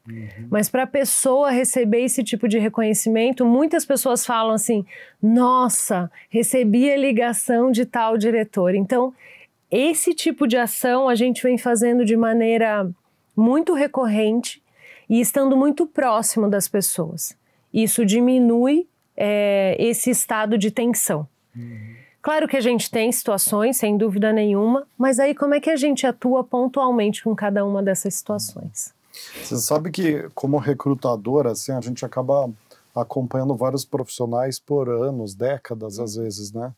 Speaker 2: Uhum. Mas para a pessoa receber esse tipo de reconhecimento, muitas pessoas falam assim: nossa, recebi a ligação de tal diretor. Então, esse tipo de ação a gente vem fazendo de maneira muito recorrente e estando muito próximo das pessoas. Isso diminui é, esse estado de tensão. Uhum. Claro que a gente tem situações, sem dúvida nenhuma, mas aí como é que a gente atua pontualmente com cada uma dessas situações?
Speaker 1: Você sabe que, como recrutadora, assim, a gente acaba acompanhando vários profissionais por anos, décadas às uhum. vezes, né?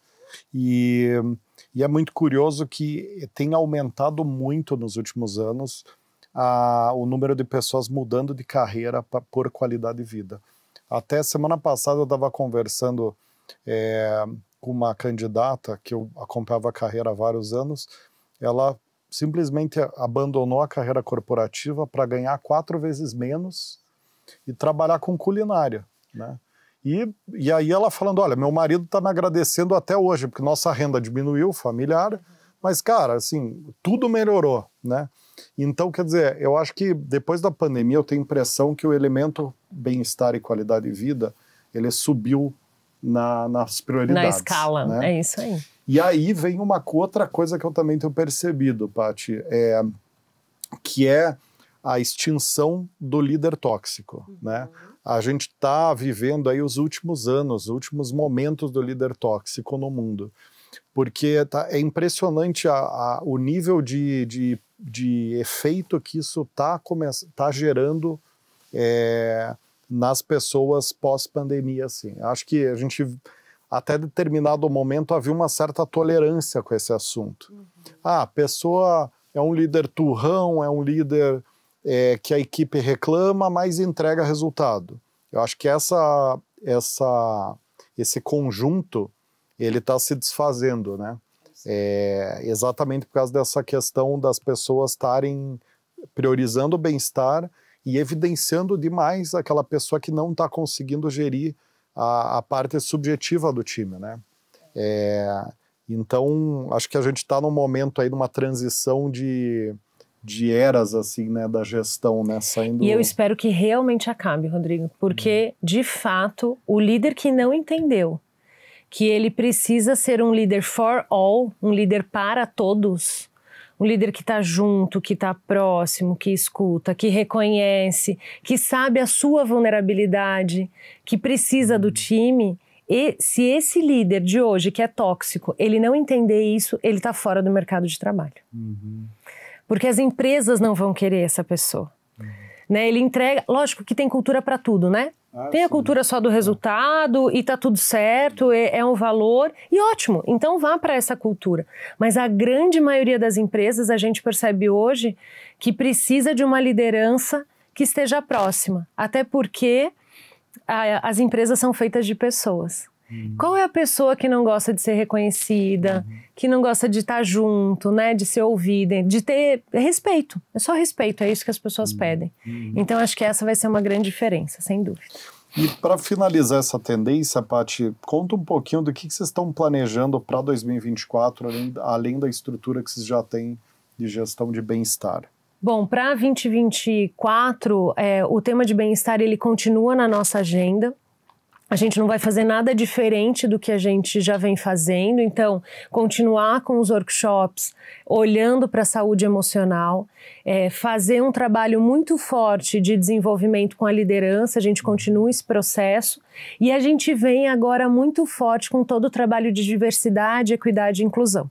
Speaker 1: E e é muito curioso que tem aumentado muito nos últimos anos a, o número de pessoas mudando de carreira pra, por qualidade de vida. Até semana passada eu estava conversando é, com uma candidata que eu acompanhava a carreira há vários anos. Ela simplesmente abandonou a carreira corporativa para ganhar quatro vezes menos e trabalhar com culinária, né? E, e aí ela falando: olha, meu marido está me agradecendo até hoje, porque nossa renda diminuiu, familiar, mas, cara, assim, tudo melhorou, né? Então, quer dizer, eu acho que depois da pandemia eu tenho a impressão que o elemento bem-estar e qualidade de vida ele subiu na, nas prioridades. Na escala, né? é isso aí. E aí vem uma outra coisa que eu também tenho percebido, Pati, é, que é a extinção do líder tóxico, uhum. né? a gente está vivendo aí os últimos anos, os últimos momentos do líder tóxico no mundo. Porque tá, é impressionante a, a, o nível de, de, de, efeito que isso está tá gerando é, nas pessoas pós-pandemia. Assim. Acho que a gente, até determinado momento, havia uma certa tolerância com esse assunto. Uhum. Ah, a pessoa é um líder turrão, é um líder é, que a equipe reclama, mas entrega resultado. Eu acho que essa, essa, esse conjunto ele está se desfazendo, né? É, exatamente por causa dessa questão das pessoas estarem priorizando o bem-estar e evidenciando demais aquela pessoa que não está conseguindo gerir a, a, parte subjetiva do time, né? É, então, acho que a gente está num momento aí, numa transição de de eras assim, né, da gestão,
Speaker 2: né, saindo. E eu espero que realmente acabe, Rodrigo, porque uhum. de fato o líder que não entendeu que ele precisa ser um líder for all, um líder para todos, um líder que está junto, que está próximo, que escuta, que reconhece, que sabe a sua vulnerabilidade, que precisa do uhum. time. E se esse líder de hoje, que é tóxico, ele não entender isso, ele está fora do mercado de trabalho. Uhum. Porque as empresas não vão querer essa pessoa. Uhum. Né? Ele entrega, lógico que tem cultura para tudo, né? Ah, tem a sim. cultura só do é. resultado e tá tudo certo, é, é um valor e ótimo. Então vá para essa cultura. Mas a grande maioria das empresas a gente percebe hoje que precisa de uma liderança que esteja próxima, até porque a, as empresas são feitas de pessoas. Uhum. Qual é a pessoa que não gosta de ser reconhecida, uhum. que não gosta de estar junto, né, de ser ouvida, de ter respeito? É só respeito, é isso que as pessoas uhum. pedem. Uhum. Então acho que essa vai ser uma grande diferença, sem dúvida.
Speaker 1: E para finalizar essa tendência, Paty, conta um pouquinho do que, que vocês estão planejando para 2024, além, além da estrutura que vocês já têm de gestão de bem-estar.
Speaker 2: Bom, para 2024, é, o tema de bem-estar ele continua na nossa agenda. A gente não vai fazer nada diferente do que a gente já vem fazendo, então, continuar com os workshops, olhando para a saúde emocional, é, fazer um trabalho muito forte de desenvolvimento com a liderança, a gente continua esse processo, e a gente vem agora muito forte com todo o trabalho de diversidade, equidade e inclusão.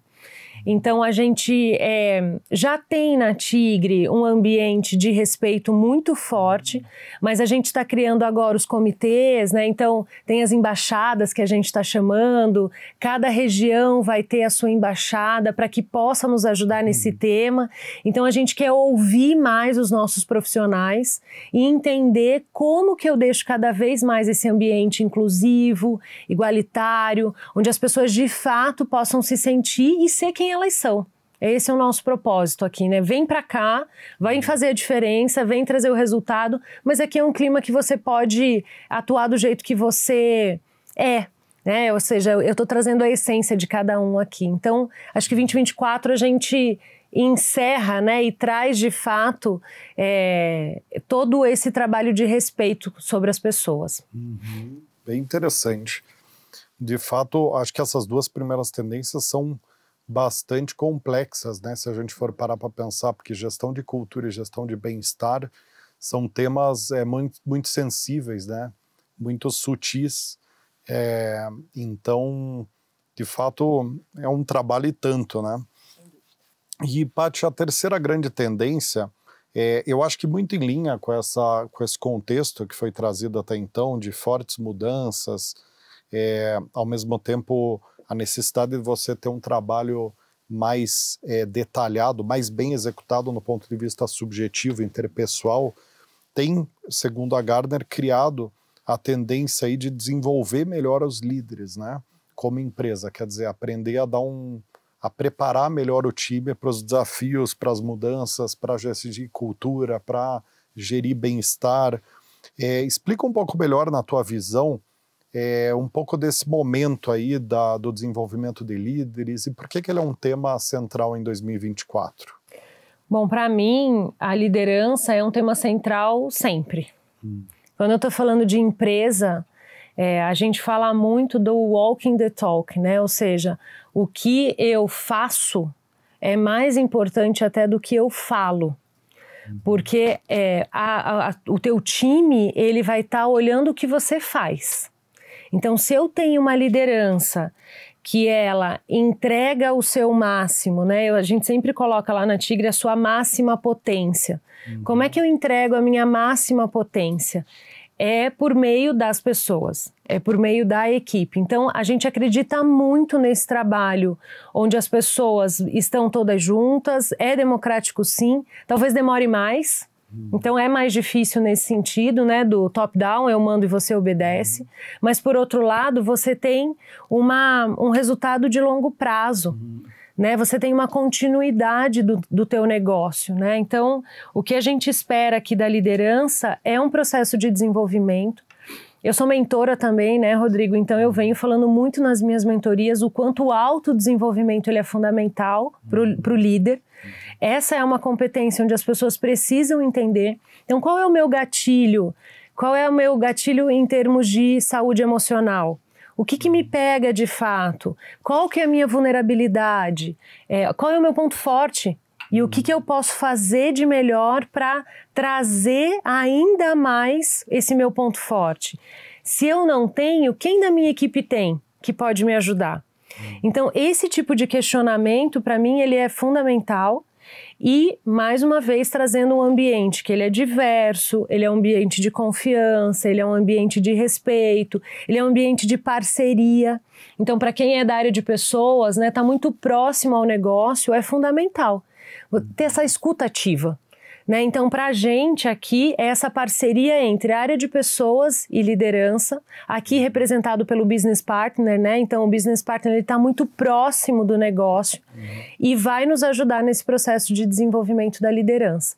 Speaker 2: Então a gente é, já tem na Tigre um ambiente de respeito muito forte, mas a gente está criando agora os comitês, né? Então tem as embaixadas que a gente está chamando, cada região vai ter a sua embaixada para que possa nos ajudar nesse uhum. tema. Então a gente quer ouvir mais os nossos profissionais e entender como que eu deixo cada vez mais esse ambiente inclusivo, igualitário, onde as pessoas de fato possam se sentir e ser quem elas são. Esse é o nosso propósito aqui, né? Vem para cá, vai fazer a diferença, vem trazer o resultado, mas aqui é um clima que você pode atuar do jeito que você é, né? Ou seja, eu estou trazendo a essência de cada um aqui. Então, acho que 2024 a gente encerra, né? E traz de fato é, todo esse trabalho de respeito sobre as pessoas. Uhum. Bem interessante.
Speaker 1: De fato, acho que essas duas primeiras tendências são bastante complexas, né? Se a gente for parar para pensar, porque gestão de cultura e gestão de bem-estar são temas é, eh, muito, muito sensíveis, né? Muito sutis. É, então, de fato, é um trabalho e tanto, né? E, Paty, a terceira grande tendência, é, eu acho que muito em linha com, essa, com esse contexto que foi trazido até então, de fortes mudanças, é, ao mesmo tempo a necessidade de você ter um trabalho mais é, detalhado, mais bem executado no ponto de vista subjetivo, interpessoal, tem, segundo a Gardner, criado a tendência aí de desenvolver melhor os líderes, né? Como empresa, quer dizer, aprender a dar um a preparar melhor o time para os desafios, para as mudanças, para de cultura, para gerir bem-estar. É, explica um pouco melhor na tua visão é, um pouco desse momento aí da, do desenvolvimento de líderes e por que, que ele é um tema central em 2024?
Speaker 2: Bom, para mim, a liderança é um tema central sempre. Hum. Quando eu estou falando de empresa, é, a gente fala muito do walking the talk, né? Ou seja, o que eu faço é mais importante até do que eu falo uhum. porque é, a, a, o teu time ele vai estar tá olhando o que você faz. Então, se eu tenho uma liderança que ela entrega o seu máximo, né? A gente sempre coloca lá na Tigre a sua máxima potência. Uhum. Como é que eu entrego a minha máxima potência? É por meio das pessoas, é por meio da equipe. Então, a gente acredita muito nesse trabalho, onde as pessoas estão todas juntas, é democrático sim, talvez demore mais, Uhum. Então é mais difícil nesse sentido, né, do top down, eu mando e você obedece, uhum. mas por outro lado, você tem uma, um resultado de longo prazo. Uhum. Né, você tem uma continuidade do, do teu negócio, né? Então, o que a gente espera aqui da liderança é um processo de desenvolvimento. Eu sou mentora também, né, Rodrigo? Então eu uhum. venho falando muito nas minhas mentorias o quanto o autodesenvolvimento ele é fundamental para o líder essa é uma competência onde as pessoas precisam entender. Então, qual é o meu gatilho? Qual é o meu gatilho em termos de saúde emocional? O que, que me pega de fato? Qual que é a minha vulnerabilidade? É, qual é o meu ponto forte? E o que, que eu posso fazer de melhor para trazer ainda mais esse meu ponto forte? Se eu não tenho, quem da minha equipe tem que pode me ajudar? Então, esse tipo de questionamento, para mim, ele é fundamental. E, mais uma vez, trazendo um ambiente que ele é diverso, ele é um ambiente de confiança, ele é um ambiente de respeito, ele é um ambiente de parceria. Então, para quem é da área de pessoas, né, está muito próximo ao negócio, é fundamental ter essa escuta ativa. Né? Então, para a gente aqui, é essa parceria entre área de pessoas e liderança, aqui representado pelo business partner, né? Então, o business partner está muito próximo do negócio uhum. e vai nos ajudar nesse processo de desenvolvimento da liderança.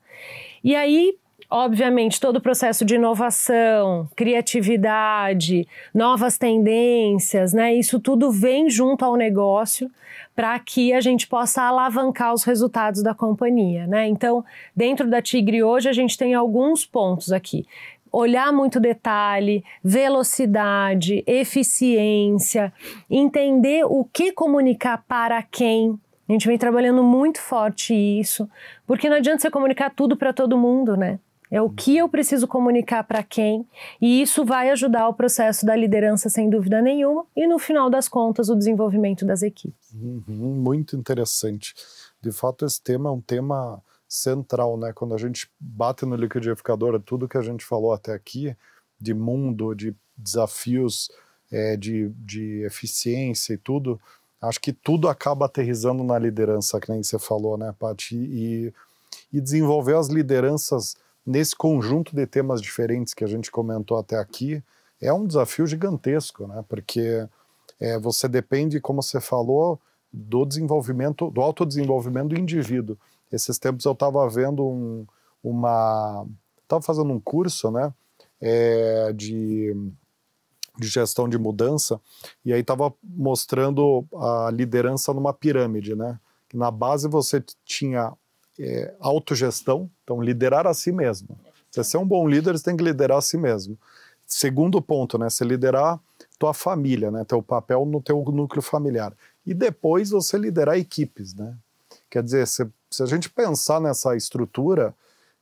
Speaker 2: E aí, obviamente, todo o processo de inovação, criatividade, novas tendências, né? Isso tudo vem junto ao negócio para que a gente possa alavancar os resultados da companhia, né? Então, dentro da Tigre hoje, a gente tem alguns pontos aqui olhar muito detalhe, velocidade, eficiência, entender o que comunicar para quem. A gente vem trabalhando muito forte isso, porque não adianta você comunicar tudo para todo mundo, né? é o que eu preciso comunicar para quem, e isso vai ajudar o processo da liderança sem dúvida nenhuma, e no final das contas, o desenvolvimento das equipes.
Speaker 1: Uhum, muito interessante. De fato, esse tema é um tema central, né? Quando a gente bate no liquidificador, é tudo que a gente falou até aqui, de mundo, de desafios, é, de, de eficiência e tudo, acho que tudo acaba aterrizando na liderança, que nem você falou, né, Paty? E, e desenvolver as lideranças nesse conjunto de temas diferentes que a gente comentou até aqui, é um desafio gigantesco, né? Porque é, você depende, como você falou, do desenvolvimento, do autodesenvolvimento do indivíduo. Esses tempos eu estava vendo um, uma. Estava fazendo um curso, né? É, de, de gestão de mudança, e aí estava mostrando a liderança numa pirâmide, né? Na base você tinha é, autogestão, então liderar a si mesmo. É. você ser um bom líder, você tem que liderar a si mesmo. Segundo ponto, né, você liderar tua família, né, teu papel no teu núcleo familiar. E depois você liderar equipes, né? Quer dizer, se, se a gente pensar nessa estrutura,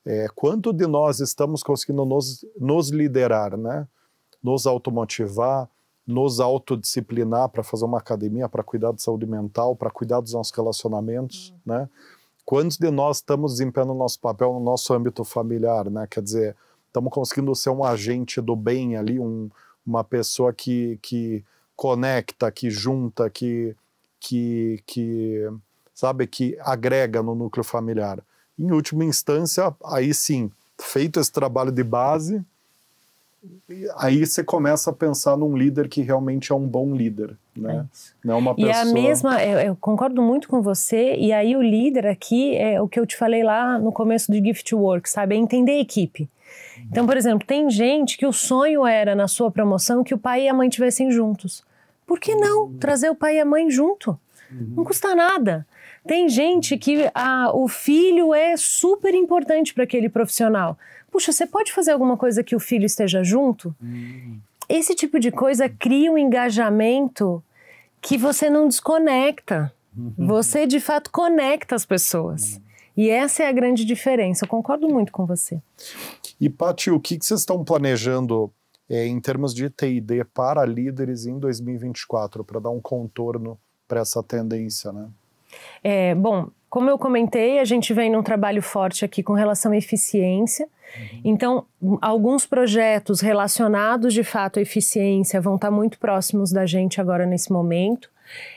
Speaker 1: é, quanto de nós estamos conseguindo nos, nos liderar, né? Nos automotivar, nos autodisciplinar para fazer uma academia, para cuidar de saúde mental, para cuidar dos nossos relacionamentos, uhum. né? quantos de nós estamos desempenhando o nosso papel no nosso âmbito familiar, né? Quer dizer, estamos conseguindo ser um agente do bem ali, um, uma pessoa que, que conecta, que junta, que, que, que sabe, que agrega no núcleo familiar. Em última instância, aí sim, feito esse trabalho de base, aí você começa a pensar num líder que realmente é um bom líder, né? É. Não é uma pessoa... E a mesma,
Speaker 2: eu, é, eu, concordo muito com você, e aí o líder aqui é o que eu te falei lá no começo do Gift Work, sabe? É entender a equipe. Então, por exemplo, tem gente que o sonho era na sua promoção que o pai e a mãe tivessem juntos. Por que não trazer o pai e a mãe junto? Uhum. Não custa nada. Tem gente que a, ah, o filho é super importante para aquele profissional puxa, você pode fazer alguma coisa que o filho esteja junto? Hum. Esse tipo de coisa cria um engajamento que você não desconecta. Uhum. Você, de fato, conecta as pessoas. E essa é a grande diferença. Eu concordo muito com você.
Speaker 1: E, Paty, o que, que vocês estão planejando é, em termos de TID para líderes em 2024, para dar um contorno para essa tendência, né?
Speaker 2: É, bom, como eu comentei, a gente vem num trabalho forte aqui com relação à eficiência. Uhum. Então, alguns projetos relacionados de fato à eficiência vão estar tá muito próximos da gente agora nesse momento.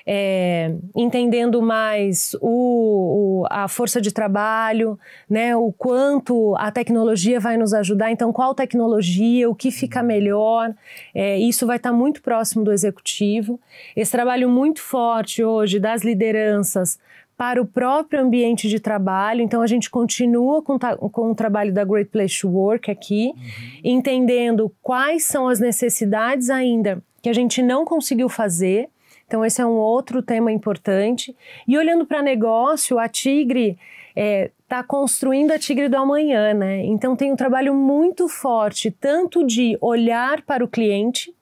Speaker 2: É, entendendo mais o, o, a força de trabalho, né, o quanto a tecnologia vai nos ajudar, então qual tecnologia, o que fica uhum. melhor, é, isso vai estar tá muito próximo do executivo. Esse trabalho muito forte hoje das lideranças para o próprio ambiente de trabalho. Então, a gente continua com, com o trabalho da Great Place to Work aqui, uhum. entendendo quais são as necessidades ainda que a gente não conseguiu fazer. Então, esse é um outro tema importante. E olhando para negócio, a Tigre está é, tá construindo a Tigre do Amanhã, né? Então, tem um trabalho muito forte, tanto de olhar para o cliente,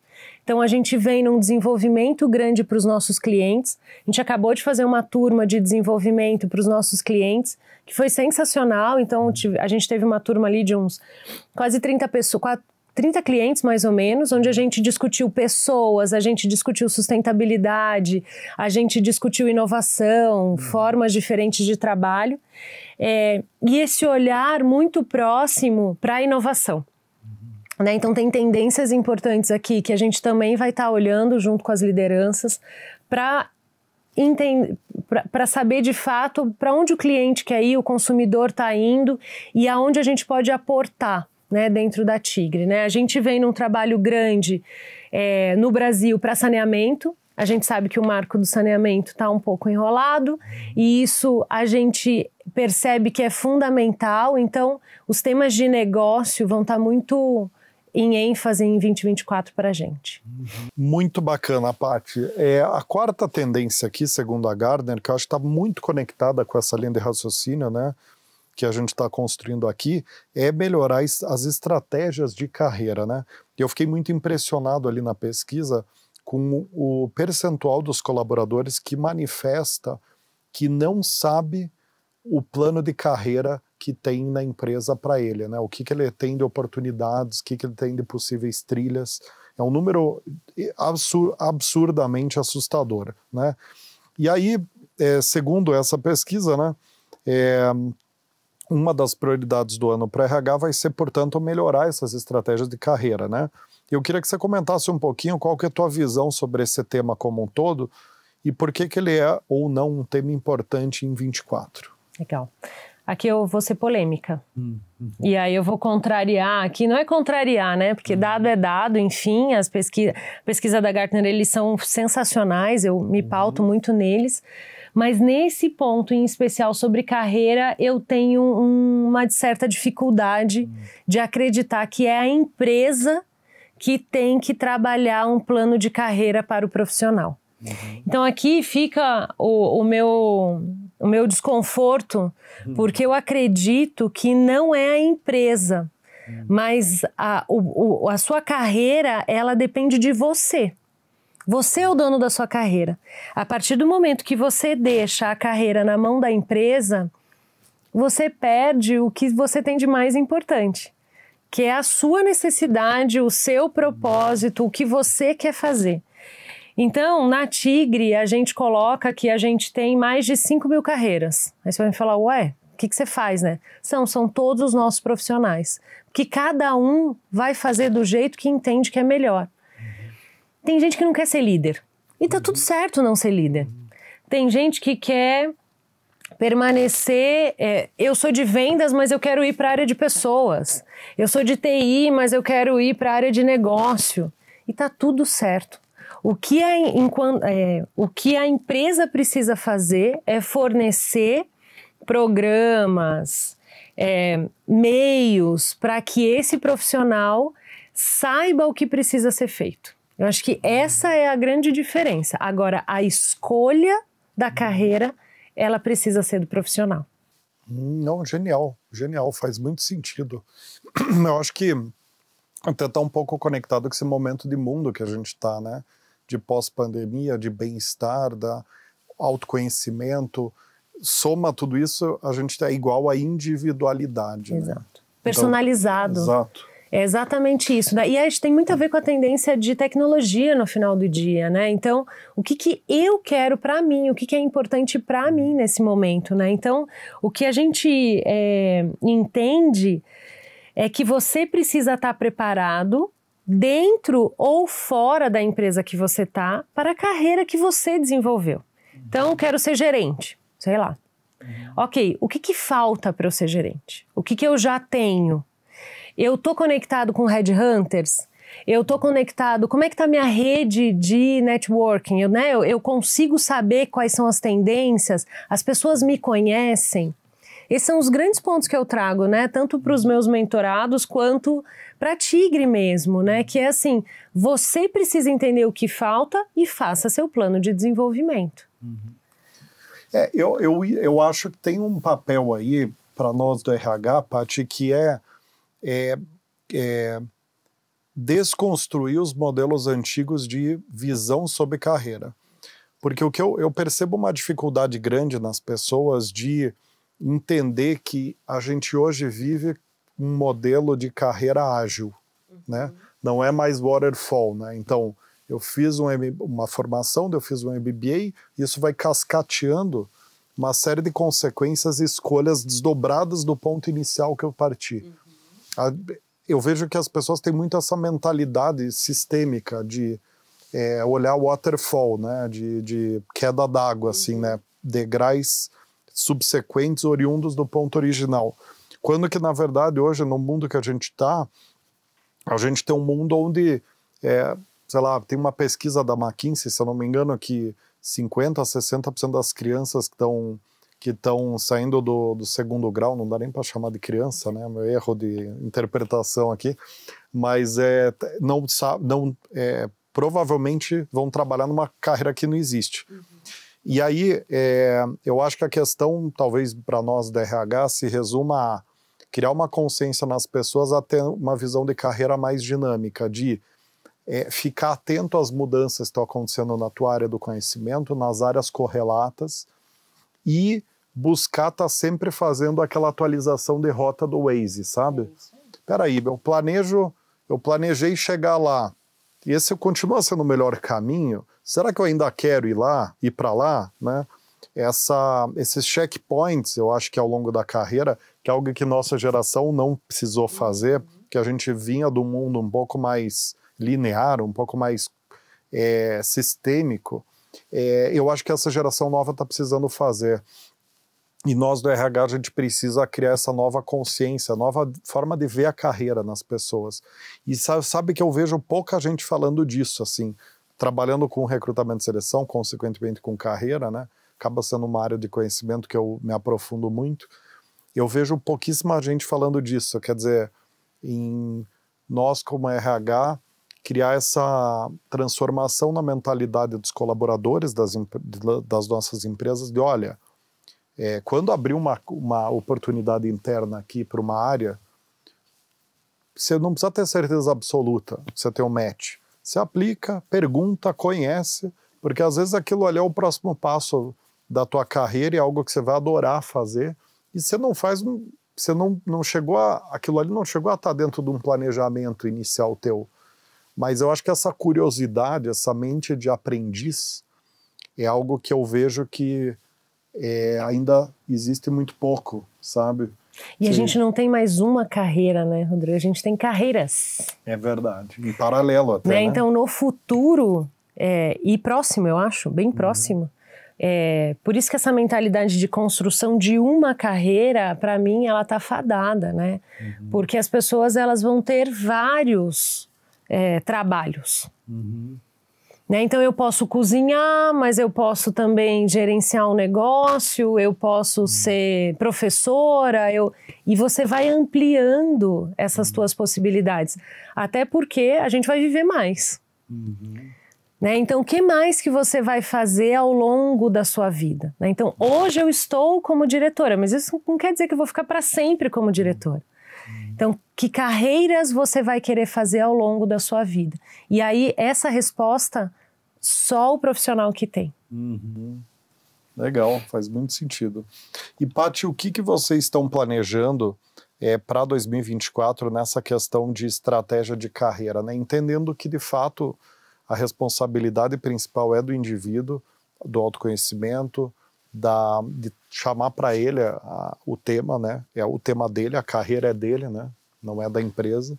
Speaker 2: então a gente vem num desenvolvimento grande para os nossos clientes. A gente acabou de fazer uma turma de desenvolvimento para os nossos clientes, que foi sensacional. Então a gente teve uma turma ali de uns quase 30 pessoas, 30 clientes mais ou menos, onde a gente discutiu pessoas, a gente discutiu sustentabilidade, a gente discutiu inovação, uhum. formas diferentes de trabalho, é, e esse olhar muito próximo para a inovação. Né? Então, tem tendências importantes aqui que a gente também vai estar tá olhando junto com as lideranças para para saber de fato para onde o cliente quer ir, o consumidor está indo e aonde a gente pode aportar né, dentro da Tigre. Né? A gente vem num trabalho grande é, no Brasil para saneamento. A gente sabe que o marco do saneamento está um pouco enrolado e isso a gente percebe que é fundamental. Então, os temas de negócio vão estar tá muito em ênfase em 2024 para a gente. Uhum.
Speaker 1: Muito bacana, Paty. É, a quarta tendência aqui, segundo a Gardner, que eu acho que está muito conectada com essa linha de raciocínio, né? Que a gente está construindo aqui, é melhorar as estratégias de carreira, né? Eu fiquei muito impressionado ali na pesquisa com o percentual dos colaboradores que manifesta que não sabe o plano de carreira que tem na empresa para ele, né? O que, que ele tem de oportunidades, o que, que ele tem de possíveis trilhas. É um número absur absurdamente assustador, né? E aí, é, segundo essa pesquisa, né? É, uma das prioridades do ano para RH vai ser, portanto, melhorar essas estratégias de carreira, né? Eu queria que você comentasse um pouquinho qual que é a tua visão sobre esse tema como um todo e por que, que ele é ou não um tema importante em
Speaker 2: 24. Legal aqui eu vou ser polêmica. Uhum. E aí eu vou contrariar aqui, não é contrariar, né? Porque uhum. dado é dado, enfim, as pesquisas, pesquisa da Gartner, eles são sensacionais, eu me uhum. pauto uhum. muito neles. Mas nesse ponto em especial sobre carreira, eu tenho um, uma certa dificuldade uhum. de acreditar que é a empresa que tem que trabalhar um plano de carreira para o profissional. Uhum. Então aqui fica o, o meu o meu desconforto, uhum. porque eu acredito que não é a empresa, uhum. mas a, o, o, a sua carreira, ela depende de você. Você é o dono da sua carreira. A partir do momento que você deixa a carreira na mão da empresa, você perde o que você tem de mais importante, que é a sua necessidade, o seu propósito, o que você quer fazer. Então, na Tigre, a gente coloca que a gente tem mais de 5 mil carreiras. Aí você vai me falar, ué, o que, que você faz, né? São, são todos os nossos profissionais. Que cada um vai fazer do jeito que entende que é melhor. Tem gente que não quer ser líder. E tá tudo certo não ser líder. Tem gente que quer permanecer. É, eu sou de vendas, mas eu quero ir para a área de pessoas. Eu sou de TI, mas eu quero ir para a área de negócio. E tá tudo certo. O que a, enquanto, é, o que a empresa precisa fazer é fornecer programas, é, meios para que esse profissional saiba o que precisa ser feito. Eu acho que essa é a grande diferença. Agora, a escolha da carreira, ela precisa ser do profissional.
Speaker 1: Hum, não, genial, genial, faz muito sentido. (clears throat) Eu acho que até está um pouco conectado com esse momento de mundo que a gente está, né? de pós-pandemia, de bem-estar, da autoconhecimento, soma tudo isso, a gente está é igual à individualidade. Né? Exato. Né?
Speaker 2: Personalizado. Então, exato. É exatamente isso. E aí tem muito a ver com a tendência de tecnologia no final do dia, né? Então, o que, que eu quero para mim, o que, que é importante para uhum. mim nesse momento, né? Então, o que a gente é, entende é que você precisa estar tá preparado dentro ou fora da empresa que você está, para a carreira que você desenvolveu. Então, quero ser gerente, sei lá. Uhum. Ok, o que, que falta para eu ser gerente? O que, que eu já tenho? Eu estou conectado com headhunters? Eu estou conectado? Como é que está minha rede de networking? Eu, né, eu, eu consigo saber quais são as tendências? As pessoas me conhecem? Esses são os grandes pontos que eu trago, né? Tanto para os uhum. meus mentorados quanto para tigre mesmo, né? Uhum. Que é assim, você precisa entender o que falta e faça seu plano de desenvolvimento. Uhum.
Speaker 1: É, eu, eu, eu acho que tem um papel aí para nós do RH, Paty, que é, é, é, desconstruir os modelos antigos de visão sobre carreira. Porque o que eu, eu percebo uma dificuldade grande nas pessoas de entender que a gente hoje vive um modelo de carreira ágil, né? uhum. né? Não é mais waterfall, né? Então, eu fiz um, uma formação, eu fiz um MBA, isso vai cascateando uma série de consequências e escolhas desdobradas do ponto inicial que eu parti. Uhum. A, eu vejo que as pessoas têm muito essa mentalidade sistêmica de é, olhar waterfall, né? De, de queda d'água, assim, uhum. assim, né? Degraus subsequentes oriundos do ponto original. Quando que, na verdade, hoje, no mundo que a gente está, a gente tem um mundo onde, é, sei lá, tem uma pesquisa da McKinsey, se eu não me engano, que 50% a 60% das crianças que estão que estão saindo do, do, segundo grau, não dá nem para chamar de criança, né? Meu erro de interpretação aqui, mas é, não sabe, não é, provavelmente vão trabalhar numa carreira que não existe. Uhum. E aí é, eu acho que a questão, talvez para nós da RH, se resuma a criar uma consciência nas pessoas a ter uma visão de carreira mais dinâmica, de é, ficar atento às mudanças que estão acontecendo na tua área do conhecimento, nas áreas correlatas e buscar estar tá sempre fazendo aquela atualização de rota do Waze, sabe? É Peraí, eu planejo, eu planejei chegar lá. E esse continua sendo o melhor caminho? Será que eu ainda quero ir lá, ir para lá, né? Essa, esses checkpoints, eu acho que ao longo da carreira, que é algo que nossa geração não precisou uhum. fazer, que a gente vinha do mundo um pouco mais linear, um pouco mais é, sistêmico. É, eu acho que essa geração nova está precisando fazer. E nós do RH a gente precisa criar essa nova consciência, nova forma de ver a carreira nas pessoas. E sabe, sabe que eu vejo pouca gente falando disso, assim, trabalhando com recrutamento e seleção, consequentemente com carreira, né? Acaba sendo uma área de conhecimento que eu me aprofundo muito. Eu vejo pouquíssima gente falando disso. Quer dizer, em nós como RH criar essa transformação na mentalidade dos colaboradores das, das nossas empresas de olha, é, quando abrir uma, uma oportunidade interna aqui para uma área, você não precisa ter certeza absoluta, você tem um match. Você aplica, pergunta, conhece, porque às vezes aquilo ali é o próximo passo da tua carreira e é algo que você vai adorar fazer e você não faz um, você não, não chegou a aquilo ali não chegou a estar tá dentro de um planejamento inicial teu. Mas eu acho que essa curiosidade, essa mente de aprendiz é algo que eu vejo que é, ainda existe muito pouco, sabe? E a gente
Speaker 2: não tem mais uma carreira, né, Rodrigo? A gente tem carreiras.
Speaker 1: É verdade, em paralelo até. Né? Né? Então,
Speaker 2: no futuro, é, e próximo, eu acho, bem uhum. próximo, uhum é, por isso que essa mentalidade de construção de uma carreira, para mim, ela tá fadada, né? Uhum. Porque as pessoas elas vão ter vários é, trabalhos. Uhum. Né? Então eu posso cozinhar, mas eu posso também gerenciar um negócio, eu posso uhum. ser professora, eu e você vai ampliando essas uhum. tuas possibilidades, até porque a gente vai viver mais. Uhum. Né? Então, o que mais que você vai fazer ao longo da sua vida? Né? Então, hoje eu estou como diretora, mas isso não quer dizer que eu vou ficar para sempre como diretora. Então, que carreiras você vai querer fazer ao longo da sua vida? E aí, essa resposta, só o profissional que tem.
Speaker 1: Uhum. Legal, faz muito sentido. E, Paty, o que, que vocês estão planejando é, para 2024 nessa questão de estratégia de carreira? Né? Entendendo que, de fato a responsabilidade principal é do indivíduo, do autoconhecimento, da, de chamar para ele a, a, o tema, né? É o tema dele, a carreira é dele, né? Não é da empresa.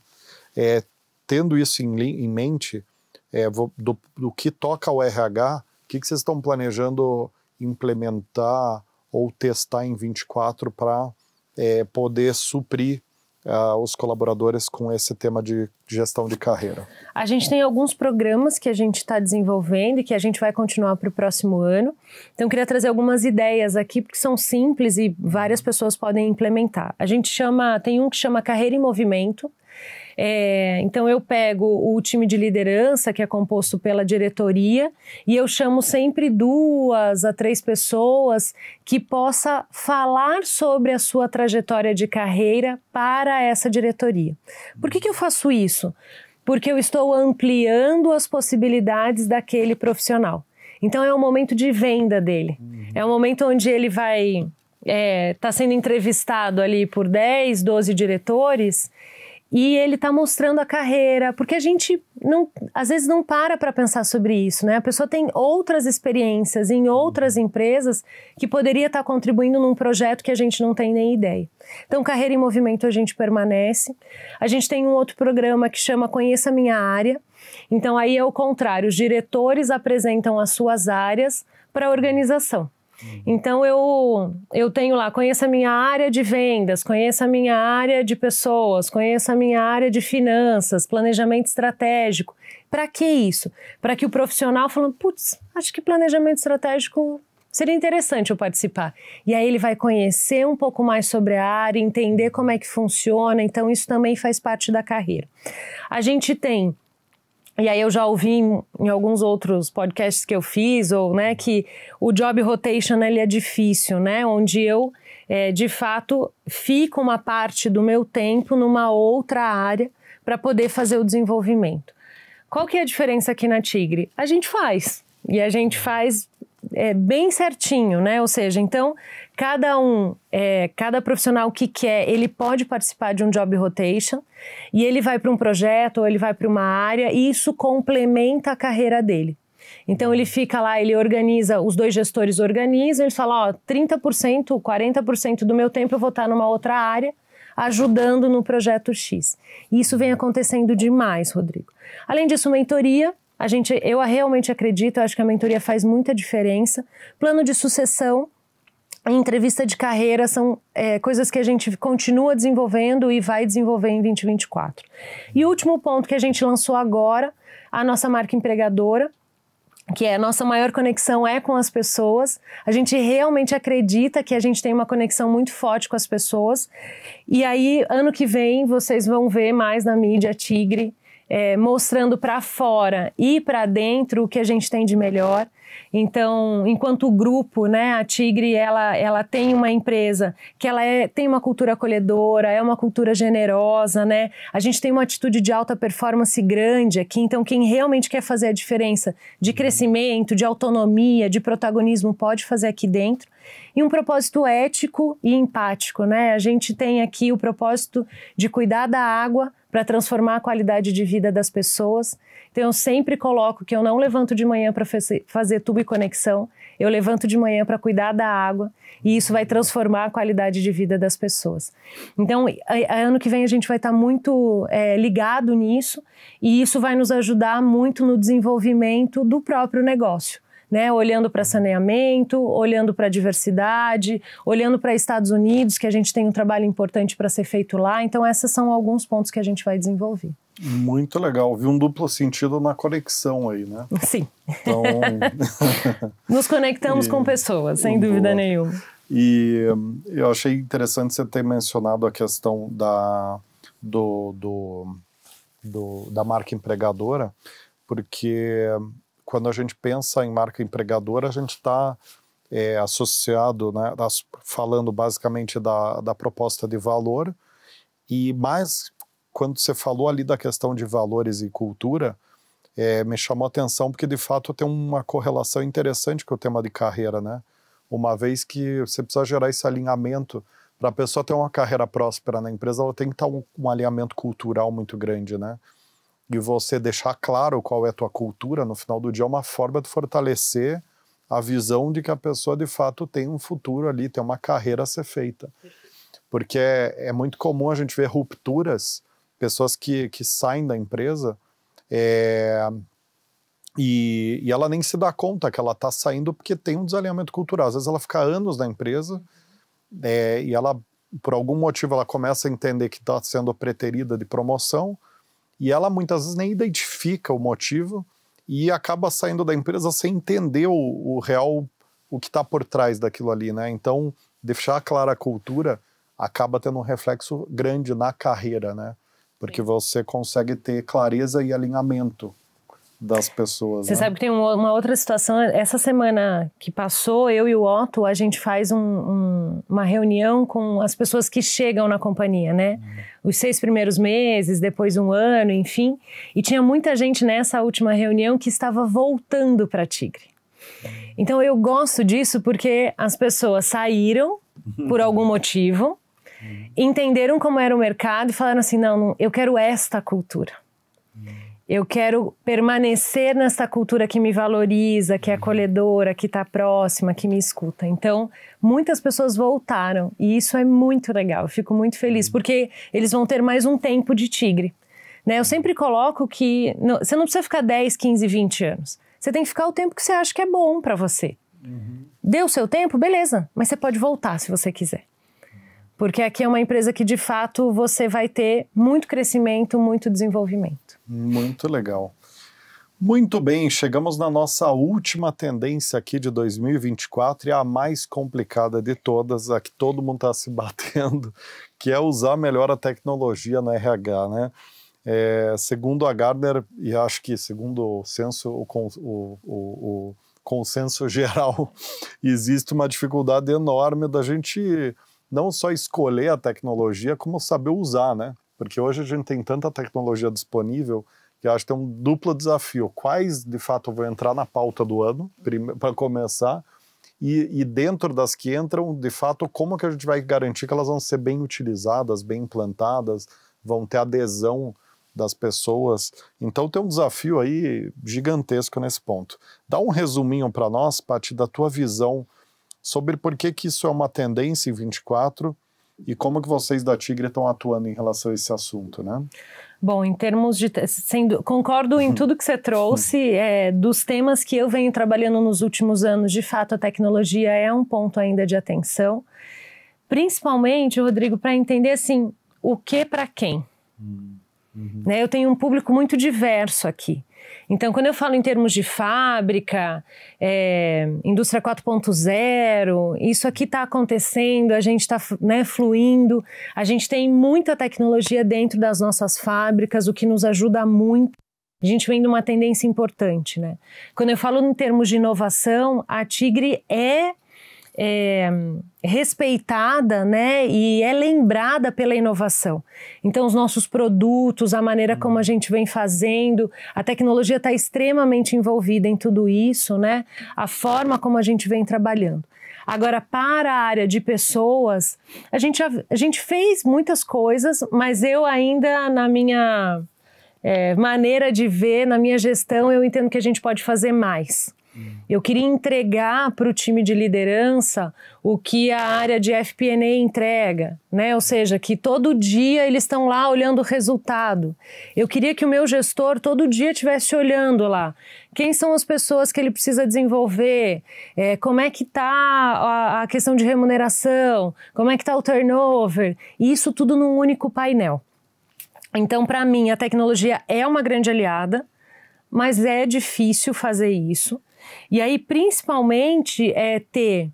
Speaker 1: É, tendo isso em, em mente, é, vou, do, do, que toca ao RH, o que, que vocês estão planejando implementar ou testar em 24 para é, poder suprir uh, os colaboradores com esse tema de gestão de carreira?
Speaker 2: A gente tem alguns programas que a gente está desenvolvendo e que a gente vai continuar para o próximo ano. Então, queria trazer algumas ideias aqui, porque são simples e várias pessoas podem implementar. A gente chama, tem um que chama Carreira em Movimento, é, então eu pego o time de liderança, que é composto pela diretoria, e eu chamo sempre duas a três pessoas que possa falar sobre a sua trajetória de carreira para essa diretoria. Por que, que eu faço isso? Porque eu estou ampliando as possibilidades daquele profissional. Então é um momento de venda dele. Uhum. É um momento onde ele vai está é, tá sendo entrevistado ali por 10, 12 diretores e ele está mostrando a carreira, porque a gente não, às vezes não para para pensar sobre isso, né? A pessoa tem outras experiências em outras uhum. empresas que poderia estar tá contribuindo num projeto que a gente não tem nem ideia. Então, carreira em movimento a gente permanece. A gente tem um outro programa que chama Conheça minha área. Então aí é o contrário, os diretores apresentam as suas áreas para a organização. Uhum. Então eu eu tenho lá, conheça a minha área de vendas, conheça a minha área de pessoas, conheça a minha área de finanças, planejamento estratégico. Para que isso? Para que o profissional falando, putz, acho que planejamento estratégico seria interessante eu participar. E aí ele vai conhecer um pouco mais sobre a área, entender como é que funciona, então isso também faz parte da carreira. A gente tem e aí eu já ouvi em, em, alguns outros podcasts que eu fiz, ou né, que o job rotation ele é difícil, né? Onde eu é, de fato fico uma parte do meu tempo numa outra área para poder fazer o desenvolvimento. Qual que é a diferença aqui na Tigre? A gente faz. E a gente faz é, bem certinho, né? Ou seja, então Cada um, é, cada profissional que quer, ele pode participar de um job rotation e ele vai para um projeto ou ele vai para uma área e isso complementa a carreira dele. Então ele fica lá, ele organiza, os dois gestores organizam, eles falam, ó, 30%, 40% do meu tempo eu vou estar numa outra área ajudando no projeto X. E isso vem acontecendo demais, Rodrigo. Além disso, mentoria, a gente, eu realmente acredito, eu acho que a mentoria faz muita diferença. Plano de sucessão, em entrevista de carreira são é, coisas que a gente continua desenvolvendo e vai desenvolver em 2024. E o último ponto que a gente lançou agora, a nossa marca empregadora, que é a nossa maior conexão é com as pessoas. A gente realmente acredita que a gente tem uma conexão muito forte com as pessoas. E aí, ano que vem, vocês vão ver mais na mídia Tigre é, mostrando para fora e para dentro o que a gente tem de melhor. Então, enquanto grupo, né, a Tigre ela, ela tem uma empresa que ela é, tem uma cultura acolhedora, é uma cultura generosa, né? A gente tem uma atitude de alta performance grande aqui, então quem realmente quer fazer a diferença de uhum. crescimento, de autonomia, de protagonismo pode fazer aqui dentro e um propósito ético e empático, né? A gente tem aqui o propósito de cuidar da água para transformar a qualidade de vida das pessoas. Então eu sempre coloco que eu não levanto de manhã para fazer tubo e conexão, eu levanto de manhã para cuidar da água e isso vai transformar a qualidade de vida das pessoas. Então, ano que vem a gente vai estar tá muito é, ligado nisso e isso vai nos ajudar muito no desenvolvimento do próprio negócio. Né, olhando para saneamento, olhando para diversidade, olhando para Estados Unidos, que a gente tem um trabalho importante para ser feito lá. Então, esses são alguns pontos que a gente vai desenvolver.
Speaker 1: Muito legal. Vi um duplo sentido na conexão aí, né? (laughs) Sim. Então...
Speaker 2: (laughs) Nos conectamos e... com pessoas, sem Boa. dúvida nenhuma.
Speaker 1: E hum, eu achei interessante você ter mencionado a questão da, do, do, do, da marca empregadora, porque hum, quando a gente pensa em marca empregadora, a gente está é, associado, né, falando basicamente da, da proposta de valor, e mais quando você falou ali da questão de valores e cultura, é, me chamou a atenção porque de fato tem uma correlação interessante com o tema de carreira, né? Uma vez que você precisa gerar esse alinhamento para a pessoa ter uma carreira próspera na empresa, ela tem que estar tá um, um alinhamento cultural muito grande, né? E você deixar claro qual é a tua cultura no final do dia é uma forma de fortalecer a visão de que a pessoa de fato tem um futuro ali, tem uma carreira a ser feita. Porque é, é muito comum a gente ver rupturas pessoas que, que saem da empresa é, e, e, ela nem se dá conta que ela está saindo porque tem um desalinhamento cultural. Às vezes ela fica anos na empresa é, e ela, por algum motivo, ela começa a entender que está sendo preterida de promoção e ela muitas vezes nem identifica o motivo e acaba saindo da empresa sem entender o, o real, o que está por trás daquilo ali, né? Então, deixar clara a cultura acaba tendo um reflexo grande na carreira, né? porque Sim. você consegue ter clareza e alinhamento das pessoas. Você né? sabe
Speaker 2: que tem uma outra situação. Essa semana que passou, eu e o Otto, a gente faz um, um, uma reunião com as pessoas que chegam na companhia, né? Uhum. Os seis primeiros meses, depois um ano, enfim. E tinha muita gente nessa última reunião que estava voltando para Tigre. Uhum. Então eu gosto disso porque as pessoas saíram por algum (laughs) motivo Uhum. Entenderam como era o mercado e falaram assim: não, eu quero esta cultura. Uhum. Eu quero permanecer nessa cultura que me valoriza, que é uhum. acolhedora, que está próxima, que me escuta. Então, muitas pessoas voltaram e isso é muito legal. Eu fico muito feliz uhum. porque eles vão ter mais um tempo de tigre. Né? Eu uhum. sempre coloco que não, você não precisa ficar 10, 15, 20 anos. Você tem que ficar o tempo que você acha que é bom para você. Uhum. Deu o seu tempo, beleza, mas você pode voltar se você quiser. Porque aqui é uma empresa que de fato você vai ter muito crescimento, muito desenvolvimento.
Speaker 1: Muito legal. Muito bem, chegamos na nossa última tendência aqui de 2024 e a mais complicada de todas, a que todo mundo está se (laughs) batendo, que é usar melhor a tecnologia na RH, né? É, segundo a Gardner, e acho que segundo o senso, o, o, o consenso (laughs) geral, existe uma dificuldade enorme da gente não só escolher a tecnologia, como saber usar, né? Porque hoje a gente tem tanta tecnologia disponível que acho que tem um duplo desafio. Quais, de fato, vão entrar na pauta do ano, para começar, e, e, dentro das que entram, de fato, como que a gente vai garantir que elas vão ser bem utilizadas, bem implantadas, vão ter adesão das pessoas. Então tem um desafio aí gigantesco nesse ponto. Dá um resuminho para nós, Paty, da tua visão sobre por que, que isso é uma tendência em 24 e como que vocês da Tigre estão atuando em relação a esse assunto, né?
Speaker 2: Bom, em termos de. Sendo, concordo em uhum. tudo que você trouxe. É, dos temas que eu venho trabalhando nos últimos anos, de fato, a tecnologia é um ponto ainda de atenção. Principalmente, Rodrigo, para entender assim, o que para quem. Hum, uhum. Né, eu tenho um público muito diverso aqui. Então, quando eu falo em termos de fábrica, é, indústria 4.0, isso aqui está acontecendo, a gente está né, fluindo, a gente tem muita tecnologia dentro das nossas fábricas, o que nos ajuda muito. A gente vem de uma tendência importante, né? Quando eu falo em termos de inovação, a Tigre é é, respeitada né, e é lembrada pela inovação. Então, os nossos produtos, a maneira como a gente vem fazendo, a tecnologia está extremamente envolvida em tudo isso, né? A forma como a gente vem trabalhando. Agora, para a área de pessoas, a gente, a gente fez muitas coisas, mas eu ainda, na minha é, maneira de ver, na minha gestão, eu entendo que a gente pode fazer mais. Eu queria entregar para o time de liderança o que a área de FP&A entrega, né? Ou seja, que todo dia eles estão lá olhando o resultado. Eu queria que o meu gestor todo dia estivesse olhando lá quem são as pessoas que ele precisa desenvolver, é, como é que está a, a, questão de remuneração, como é que está o turnover, e isso tudo num único painel. Então, para mim, a tecnologia é uma grande aliada, mas é difícil fazer isso. E aí, principalmente, é ter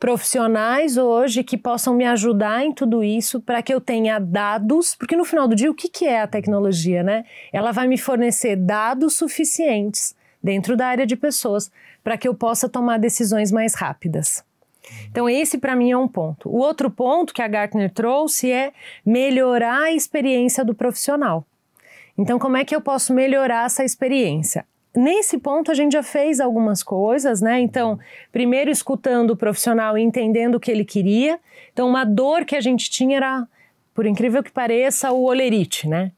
Speaker 2: profissionais hoje que possam me ajudar em tudo isso para que eu tenha dados, porque no final do dia, o que, que é a tecnologia, né? Ela vai me fornecer dados suficientes dentro da área de pessoas para que eu possa tomar decisões mais rápidas. Então, esse para mim é um ponto. O outro ponto que a Gartner trouxe é melhorar a experiência do profissional. Então, como é que eu posso melhorar essa experiência? nesse ponto a gente já fez algumas coisas, né? Então, primeiro escutando o profissional e entendendo o que ele queria. Então, uma dor que a gente tinha era, por incrível que pareça, o olerite, né?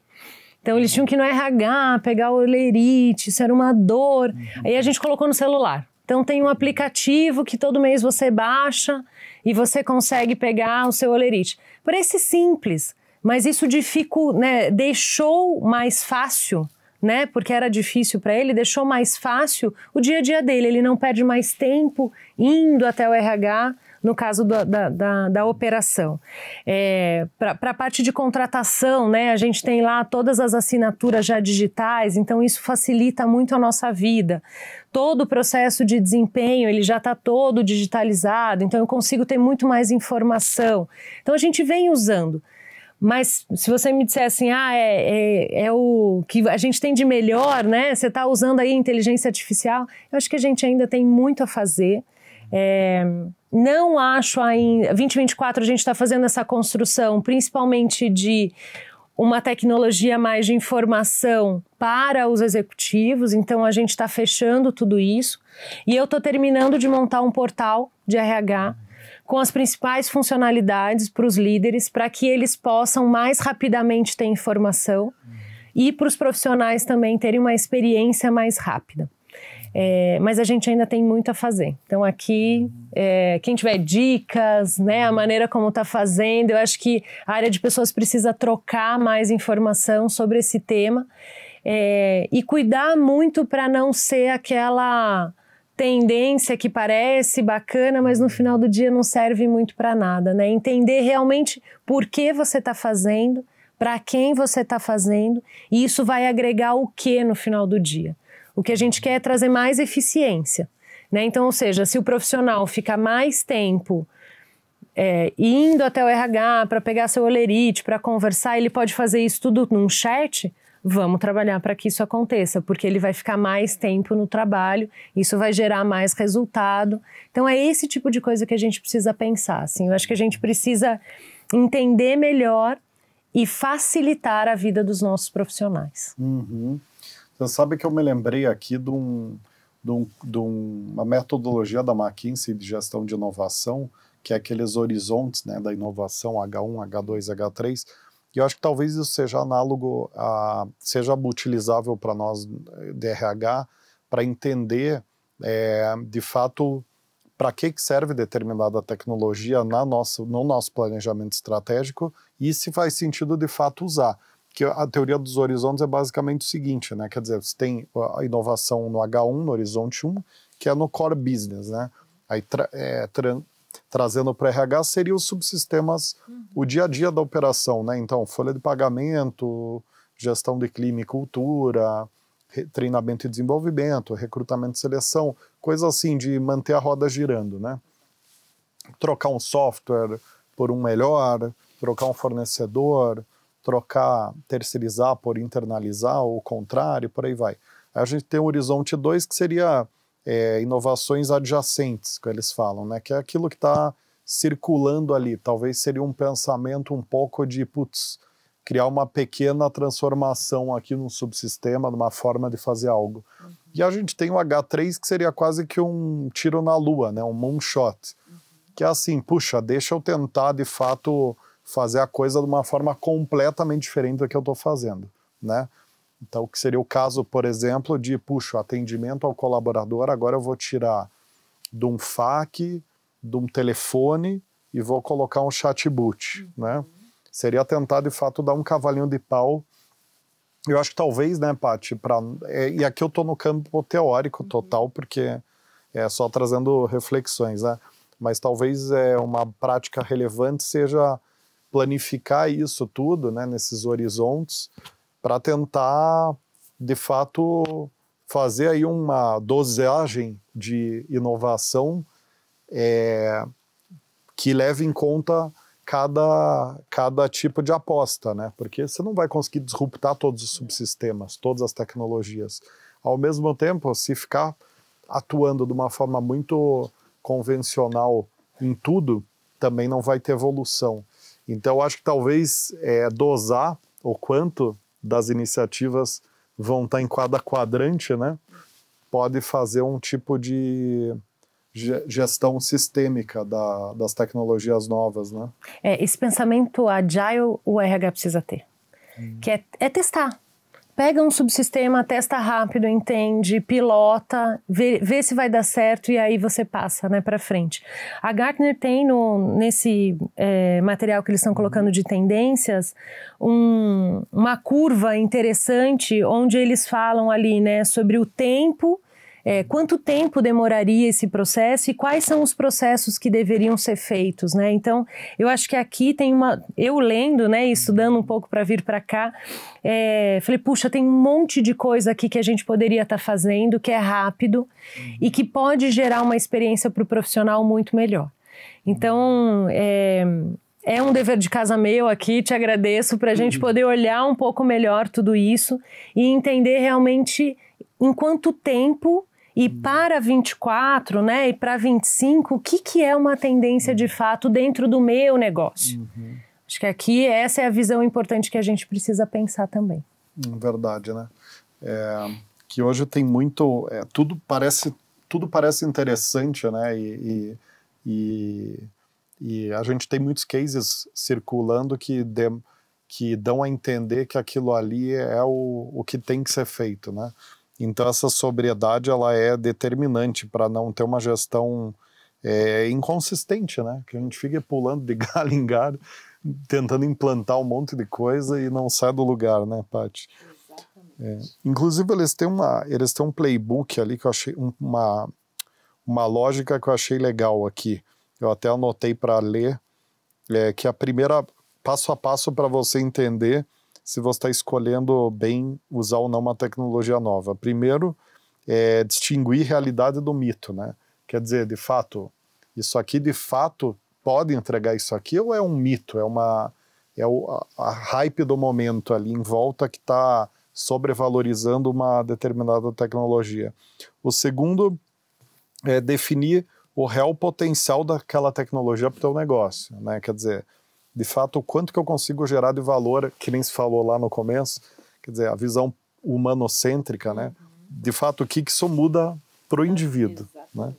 Speaker 2: Então eles tinham que ir no RH pegar o olerite, isso era uma dor. Aí a gente colocou no celular. Então tem um aplicativo que todo mês você baixa e você consegue pegar o seu olerite. Parece simples, mas isso dificu, né, deixou mais fácil né? Porque era difícil para ele, deixou mais fácil o dia a dia dele. Ele não perde mais tempo indo até o RH no caso da, da, da, da operação. É, Para a parte de contratação, né, a gente tem lá todas as assinaturas já digitais, então isso facilita muito a nossa vida. Todo o processo de desempenho ele já está todo digitalizado, então eu consigo ter muito mais informação. Então a gente vem usando. Mas se você me disser assim, ah, é, é, é, o que a gente tem de melhor, né? Você está usando aí inteligência artificial. Eu acho que a gente ainda tem muito a fazer. É, não acho ainda. 2024 a gente está fazendo essa construção, principalmente de uma tecnologia mais de informação para os executivos, então a gente está fechando tudo isso. E eu estou terminando de montar um portal de RH com as principais funcionalidades para os líderes, para que eles possam mais rapidamente ter informação e para os profissionais também terem uma experiência mais rápida. É, mas a gente ainda tem muito a fazer. Então, aqui, é, quem tiver dicas, né, a maneira como está fazendo, eu acho que a área de pessoas precisa trocar mais informação sobre esse tema é, e cuidar muito para não ser aquela tendência que parece bacana, mas no uhum. final do dia não serve muito para nada, né? Entender realmente por que você está fazendo, para quem você está fazendo, e isso vai agregar o que no final do dia. O que a gente quer é trazer mais eficiência, né? Então, ou seja, se o profissional fica mais tempo é, indo até o RH para pegar seu olerite, para conversar, ele pode fazer isso tudo num chat vamos trabalhar para que isso aconteça, porque ele vai ficar mais tempo no trabalho, isso vai gerar mais resultado. Então é esse tipo de coisa que a gente precisa pensar, assim. Eu acho que a gente precisa entender melhor e facilitar a vida dos nossos profissionais.
Speaker 1: Uhum. Você sabe que eu me lembrei aqui de, um, de, um, de uma metodologia da McKinsey de gestão de inovação, que é aqueles horizontes né, da inovação H1, H2, H3, e eu acho que talvez isso seja análogo, a, seja utilizável para nós, eh, DRH, para entender, é, de fato, para que, que serve determinada tecnologia na nossa, no nosso planejamento estratégico e se faz sentido, de fato, usar. Que a teoria dos horizontes é basicamente o seguinte, né? Quer dizer, você tem a inovação no H1, no horizonte 1, que é no core business, né? Aí tra é, trazendo para o RH, seriam os subsistemas, uhum. o dia a dia da operação, né? Então, folha de pagamento, gestão de clima e cultura, treinamento e desenvolvimento, recrutamento e seleção, coisa assim de manter a roda girando, né? Trocar um software por um melhor, trocar um fornecedor, trocar, terceirizar por internalizar ou contrário, por aí vai. Aí a gente tem o horizonte 2, que seria é, inovações adjacentes, que eles falam, né? Que é aquilo que está circulando ali. Talvez seria um pensamento um pouco de, putz, criar uma pequena transformação aqui num subsistema, numa forma de fazer algo. Uhum. E a gente tem o H3, que seria quase que um tiro na lua, né? um moonshot. Uhum. Que é assim, puxa, deixa eu tentar de fato fazer a coisa de uma forma completamente diferente do que eu estou fazendo. Né? Então, que seria o caso, por exemplo, de, puxa, atendimento ao colaborador, agora eu vou tirar de um FAQ, de um telefone e vou colocar um chatbot, uhum. né? Seria tentar, de fato, dar um cavalinho de pau. Eu acho que talvez, né, Paty, pra, é, e aqui eu estou no campo teórico uhum. total, porque é só trazendo reflexões, né? Mas talvez é uma prática relevante seja planificar isso tudo, né, nesses horizontes, para tentar, de fato, fazer aí uma dosagem de inovação é, que leve em conta cada, cada tipo de aposta, né? Porque você não vai conseguir disruptar todos os subsistemas, todas as tecnologias. Ao mesmo tempo, se ficar atuando de uma forma muito convencional em tudo, também não vai ter evolução. Então, acho que talvez é, dosar o quanto das iniciativas vão estar tá em cada quadrante, né? Pode fazer um tipo de gestão sistêmica da, das tecnologias novas, né?
Speaker 2: É, esse pensamento agile o RH precisa ter, hum. que é, é testar, pega um subsistema, testa rápido, entende, pilota, vê, vê se vai dar certo e aí você passa né, para frente. A Gartner tem no, nesse é, material que eles estão colocando de tendências um, uma curva interessante onde eles falam ali né, sobre o tempo é, quanto tempo demoraria esse processo e quais são os processos que deveriam ser feitos, né? Então, eu acho que aqui tem uma. Eu lendo, né, estudando um pouco para vir para cá, é, falei, puxa, tem um monte de coisa aqui que a gente poderia estar tá fazendo, que é rápido e que pode gerar uma experiência para o profissional muito melhor. Então, é, é um dever de casa meu aqui, te agradeço para a gente uhum. poder olhar um pouco melhor tudo isso e entender realmente em quanto tempo e uhum. para 24, né, e para 25, o que, que é uma tendência de uhum. fato dentro do meu negócio? Uhum. Acho que aqui essa é a visão importante que a gente precisa pensar também.
Speaker 1: Hum, verdade, né? É, que hoje tem muito, é, tudo parece, tudo parece interessante, né? E, e, e, e a gente tem muitos cases circulando que, de, que dão a entender que aquilo ali é o, o que tem que ser feito, né? Então essa sobriedade ela é determinante para não ter uma gestão é, inconsistente, né? Que a gente fica pulando de (laughs) galho em galho, tentando implantar um monte de coisa e não sai do lugar, né, Paty? É. Inclusive eles têm uma, eles têm um playbook ali que eu achei uma uma lógica que eu achei legal aqui. Eu até anotei para ler é, que a primeira passo a passo para você entender se você está escolhendo bem usar ou não uma tecnologia nova. Primeiro, é distinguir realidade do mito, né? Quer dizer, de fato, isso aqui de fato pode entregar isso aqui ou é um mito, é uma é o, a, a hype do momento ali em volta que está sobrevalorizando uma determinada tecnologia. O segundo é definir o real potencial daquela tecnologia para o teu negócio, né? Quer dizer, de fato, o quanto que eu consigo gerar de valor, que nem se falou lá no começo, quer dizer, a visão humanocêntrica, né? Uhum. De fato, o que, que isso muda para o é, indivíduo, né?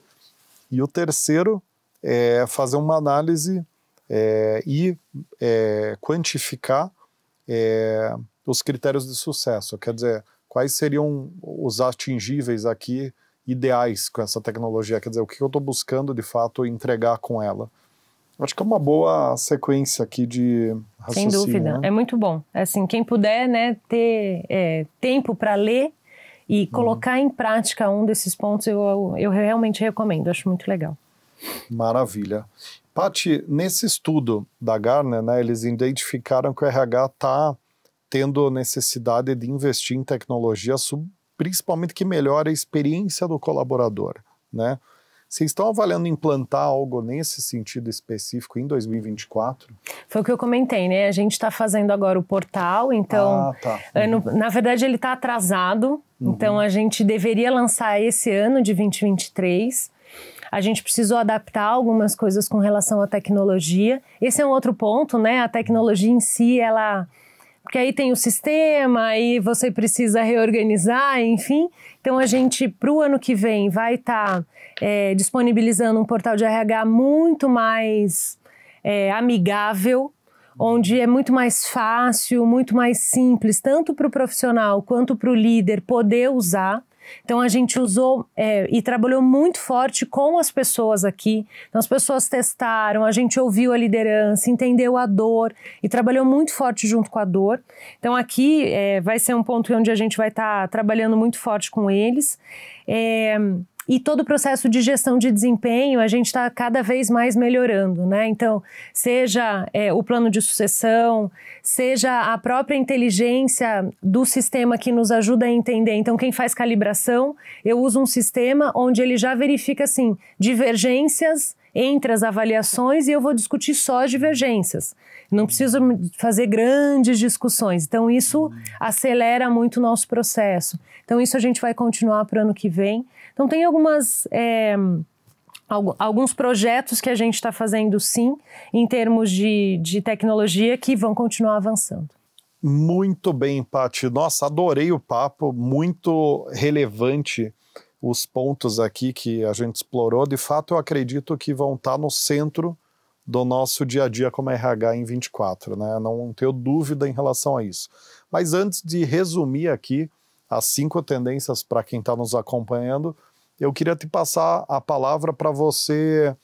Speaker 1: E o terceiro é fazer uma análise é, e é, quantificar é, os critérios de sucesso, quer dizer, quais seriam os atingíveis aqui ideais com essa tecnologia, quer dizer, o que eu estou buscando de fato entregar com ela. Acho que é uma boa sequência aqui de raciocínio. Sem dúvida, né? é
Speaker 2: muito bom. É assim, quem puder né, ter é, tempo para ler e uhum. colocar uhum. em prática um desses pontos, eu, eu realmente recomendo, acho muito legal.
Speaker 1: Maravilha. Pati, nesse estudo da Garner, né, eles identificaram que o RH está tendo necessidade de investir em tecnologia, principalmente que melhore a experiência do colaborador, né? Vocês estão avaliando implantar algo nesse sentido específico em 2024?
Speaker 2: Foi o que eu comentei, né? A gente está fazendo agora o portal, então. Ah, tá. ano, é, na verdade, ele está atrasado, uhum. então a gente deveria lançar esse ano de 2023. A gente precisou adaptar algumas coisas com relação à tecnologia. Esse é um outro ponto, né? A tecnologia em si, ela porque aí tem o sistema, aí você precisa reorganizar, enfim. Então a gente, para o ano que vem, vai estar tá, é, disponibilizando um portal de RH muito mais é, amigável, onde é muito mais fácil, muito mais simples, tanto para o profissional quanto para o líder poder usar. Então a gente usou é, e trabalhou muito forte com as pessoas aqui. Então as pessoas testaram, a gente ouviu a liderança, entendeu a dor e trabalhou muito forte junto com a dor. Então aqui é, vai ser um ponto onde a gente vai estar tá trabalhando muito forte com eles. É, e todo o processo de gestão de desempenho a gente está cada vez mais melhorando, né? Então, seja é, o plano de sucessão, seja a própria inteligência do sistema que nos ajuda a entender. Então, quem faz calibração, eu uso um sistema onde ele já verifica assim divergências entre as avaliações e eu vou discutir só as divergências. Não preciso fazer grandes discussões. Então, isso acelera muito o nosso processo. Então, isso a gente vai continuar para o ano que vem. Então, tem algumas. É, alguns projetos que a gente está fazendo sim, em termos de, de tecnologia, que vão continuar avançando.
Speaker 1: Muito bem, Paty. Nossa, adorei o papo, muito relevante os pontos aqui que a gente explorou. De fato, eu acredito que vão estar tá no centro do nosso dia a dia como RH em 24, né? Não tenho dúvida em relação a isso. Mas antes de resumir aqui, as cinco tendências para quem está nos acompanhando, eu queria te passar a palavra para você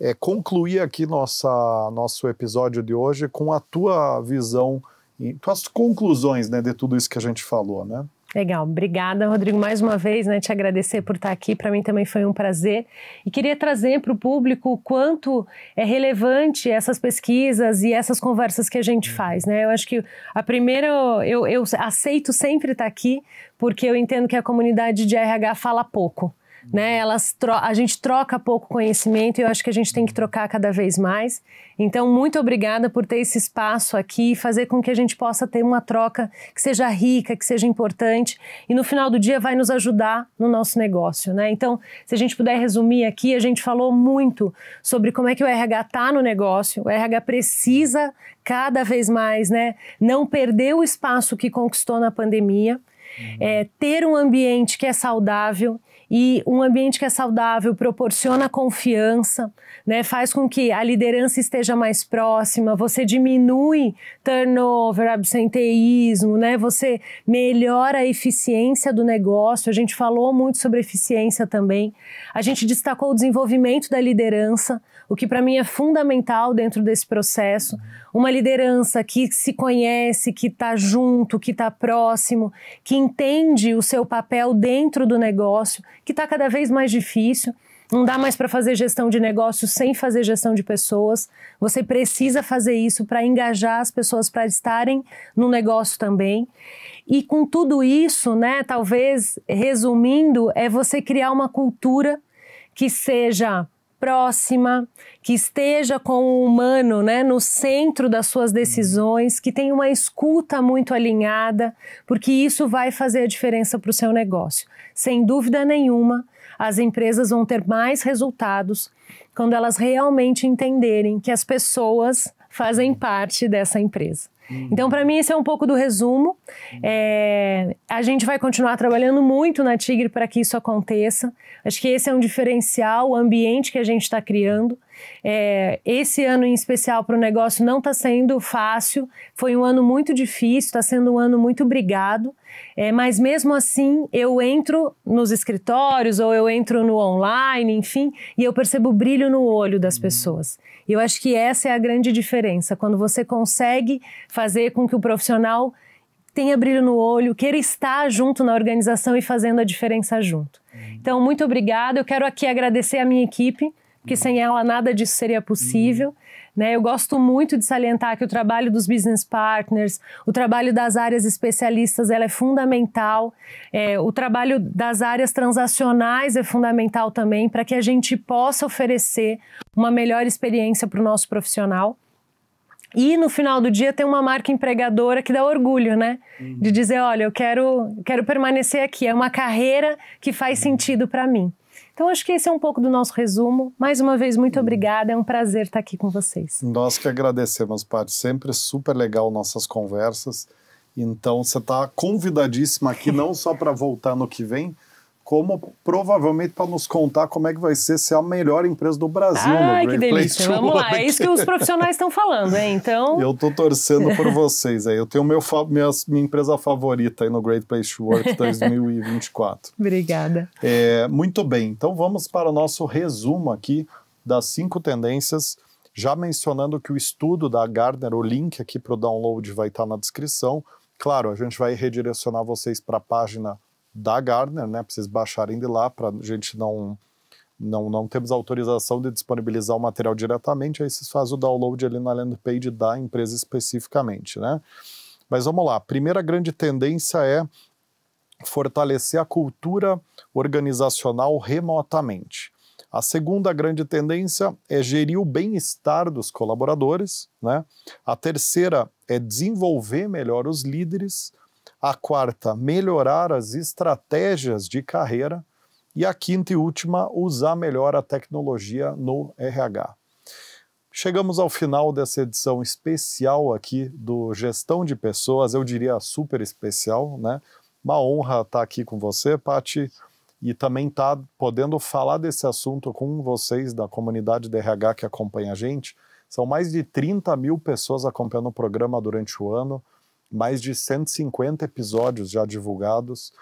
Speaker 1: é, concluir aqui nossa, nosso episódio de hoje com a tua visão, e tuas conclusões né, de tudo isso que a gente falou,
Speaker 2: né? Legal, obrigada, Rodrigo, mais uma vez, né, te agradecer por estar aqui. Para mim também foi um prazer. E queria trazer para o público o quanto é relevante essas pesquisas e essas conversas que a gente uhum. faz, né? Eu acho que a primeira, eu, eu aceito sempre estar aqui, porque eu entendo que a comunidade de RH fala pouco né? Elas a gente troca pouco conhecimento e eu acho que a gente tem que trocar cada vez mais. Então, muito obrigada por ter esse espaço aqui e fazer com que a gente possa ter uma troca que seja rica, que seja importante e no final do dia vai nos ajudar no nosso negócio, né? Então, se a gente puder resumir aqui, a gente falou muito sobre como é que o RH está no negócio. O RH precisa cada vez mais, né, não perder o espaço que conquistou na pandemia. Uhum. É, ter um ambiente que é saudável e um ambiente que é saudável proporciona confiança, né? faz com que a liderança esteja mais próxima, você diminui turnover, absenteísmo, né? você melhora a eficiência do negócio. A gente falou muito sobre eficiência também. A gente destacou o desenvolvimento da liderança o que para mim é fundamental dentro desse processo. Uma liderança que se conhece, que está junto, que está próximo, que entende o seu papel dentro do negócio, que está cada vez mais difícil. Não dá mais para fazer gestão de negócios sem fazer gestão de pessoas. Você precisa fazer isso para engajar as pessoas para estarem no negócio também. E com tudo isso, né, talvez resumindo, é você criar uma cultura que seja próxima, que esteja com o humano né, no centro das suas uhum. decisões, que tenha uma escuta muito alinhada, porque isso vai fazer a diferença para o seu negócio. Sem dúvida nenhuma, as empresas vão ter mais resultados quando elas realmente entenderem que as pessoas fazem uhum. parte dessa empresa. Então, para mim, esse é um pouco do resumo. É, a gente vai continuar trabalhando muito na Tigre para que isso aconteça. Acho que esse é um diferencial, o ambiente que a gente está criando. É, esse ano em especial para o negócio não está sendo fácil, foi um ano muito difícil, está sendo um ano muito brigado, é, mas mesmo assim, eu entro nos escritórios ou eu entro no online, enfim, e eu percebo o brilho no olho das uhum. pessoas. E eu acho que essa é a grande diferença, quando você consegue fazer com que o profissional tenha brilho no olho, queira estar junto na organização e fazendo a diferença junto. Uhum. Então, muito obrigada. Eu quero aqui agradecer a minha equipe, porque uhum. sem ela nada disso seria possível. Uhum. Né? Eu gosto muito de salientar que o trabalho dos business partners, o trabalho das áreas especialistas, ela é fundamental. É, o trabalho das áreas transacionais é fundamental também para que a gente possa oferecer uma melhor experiência para o nosso profissional. E no final do dia tem uma marca empregadora que dá orgulho, né? Uhum. De dizer, olha, eu quero, quero permanecer aqui. É uma carreira que faz uhum. sentido para mim. Então, acho que esse é um pouco do nosso resumo. Mais uma vez, muito uhum. obrigada. É um prazer estar aqui com vocês.
Speaker 1: Nós que agradecemos, Paty. Sempre super legal nossas conversas. Então, você está convidadíssima aqui, (laughs) não só para voltar no que vem, como provavelmente para nos contar como é que vai ser ser é a melhor empresa do Brasil. Né, Ai, que delícia. Vamos lá, é isso que os profissionais
Speaker 2: estão falando, hein? Então. Eu
Speaker 1: estou torcendo por vocês aí. Eu tenho meu, minha, minha empresa favorita aí no Great Place to Work 2024.
Speaker 2: (laughs) Obrigada.
Speaker 1: É, muito bem, então vamos para o nosso resumo aqui das cinco tendências. Já mencionando que o estudo da Gardner, o link aqui para o download vai estar tá na descrição. Claro, a gente vai redirecionar vocês para a página da Gardner, né? Pra vocês baixarem de lá para a gente não não, não temos autorização de disponibilizar o material diretamente, aí vocês fazem o download ali na landing page da empresa especificamente, né? Mas vamos lá, a primeira grande tendência é fortalecer a cultura organizacional remotamente. A segunda grande tendência é gerir o bem-estar dos colaboradores, né? A terceira é desenvolver melhor os líderes. A quarta, melhorar as estratégias de carreira. E a quinta e última, usar melhor a tecnologia no RH. Chegamos ao final dessa edição especial aqui do Gestão de Pessoas, eu diria super especial, né? Uma honra estar aqui com você, Pati, e também estar tá podendo falar desse assunto com vocês da comunidade de RH que acompanha a gente. São mais de 30 mil pessoas acompanhando o programa durante o ano mais de 150 episódios já divulgados.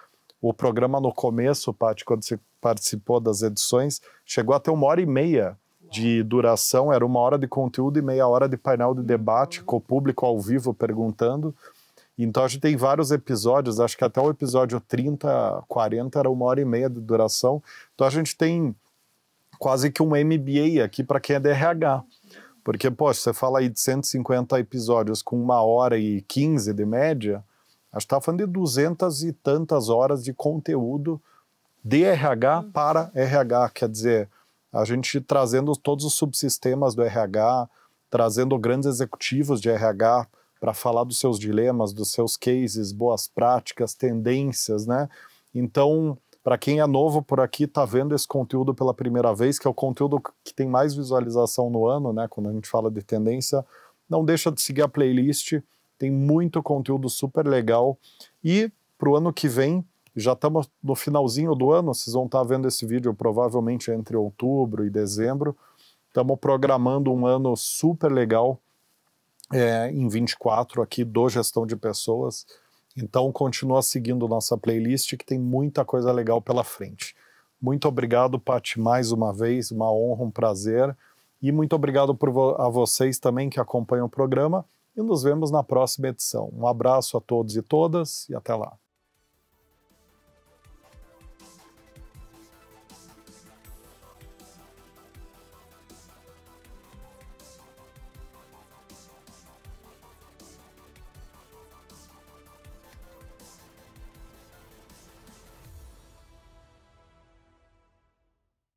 Speaker 1: O programa no começo, Paty, quando você participou das edições, chegou até uma hora e meia de duração, era uma hora de conteúdo e meia hora de painel de debate uhum. com o público ao vivo perguntando. Então a gente tem vários episódios, acho que até o episódio 30, 40 era uma hora e meia de duração. Então a gente tem quase que um MBA aqui para quem é DRH. Porque, poxa, você fala aí de 150 episódios com uma hora e 15 de média, a gente está falando de duzentas e tantas horas de conteúdo de RH uhum. para RH. Quer dizer, a gente trazendo todos os subsistemas do RH, trazendo grandes executivos de RH para falar dos seus dilemas, dos seus cases, boas práticas, tendências, né? Então, para quem é novo por aqui, está vendo esse conteúdo pela primeira vez, que é o conteúdo que tem mais visualização no ano, né? Quando a gente fala de tendência, não deixa de seguir a playlist. Tem muito conteúdo super legal. E para o ano que vem, já estamos no finalzinho do ano, vocês vão estar tá vendo esse vídeo provavelmente entre outubro e dezembro. Estamos programando um ano super legal é, em 24 aqui do Gestão de Pessoas. Então continua seguindo nossa playlist que tem muita coisa legal pela frente. Muito obrigado, Pati, mais uma vez, uma honra, um prazer. E muito obrigado vo a vocês também que acompanham o programa e nos vemos na próxima edição. Um abraço a todos e todas e até lá.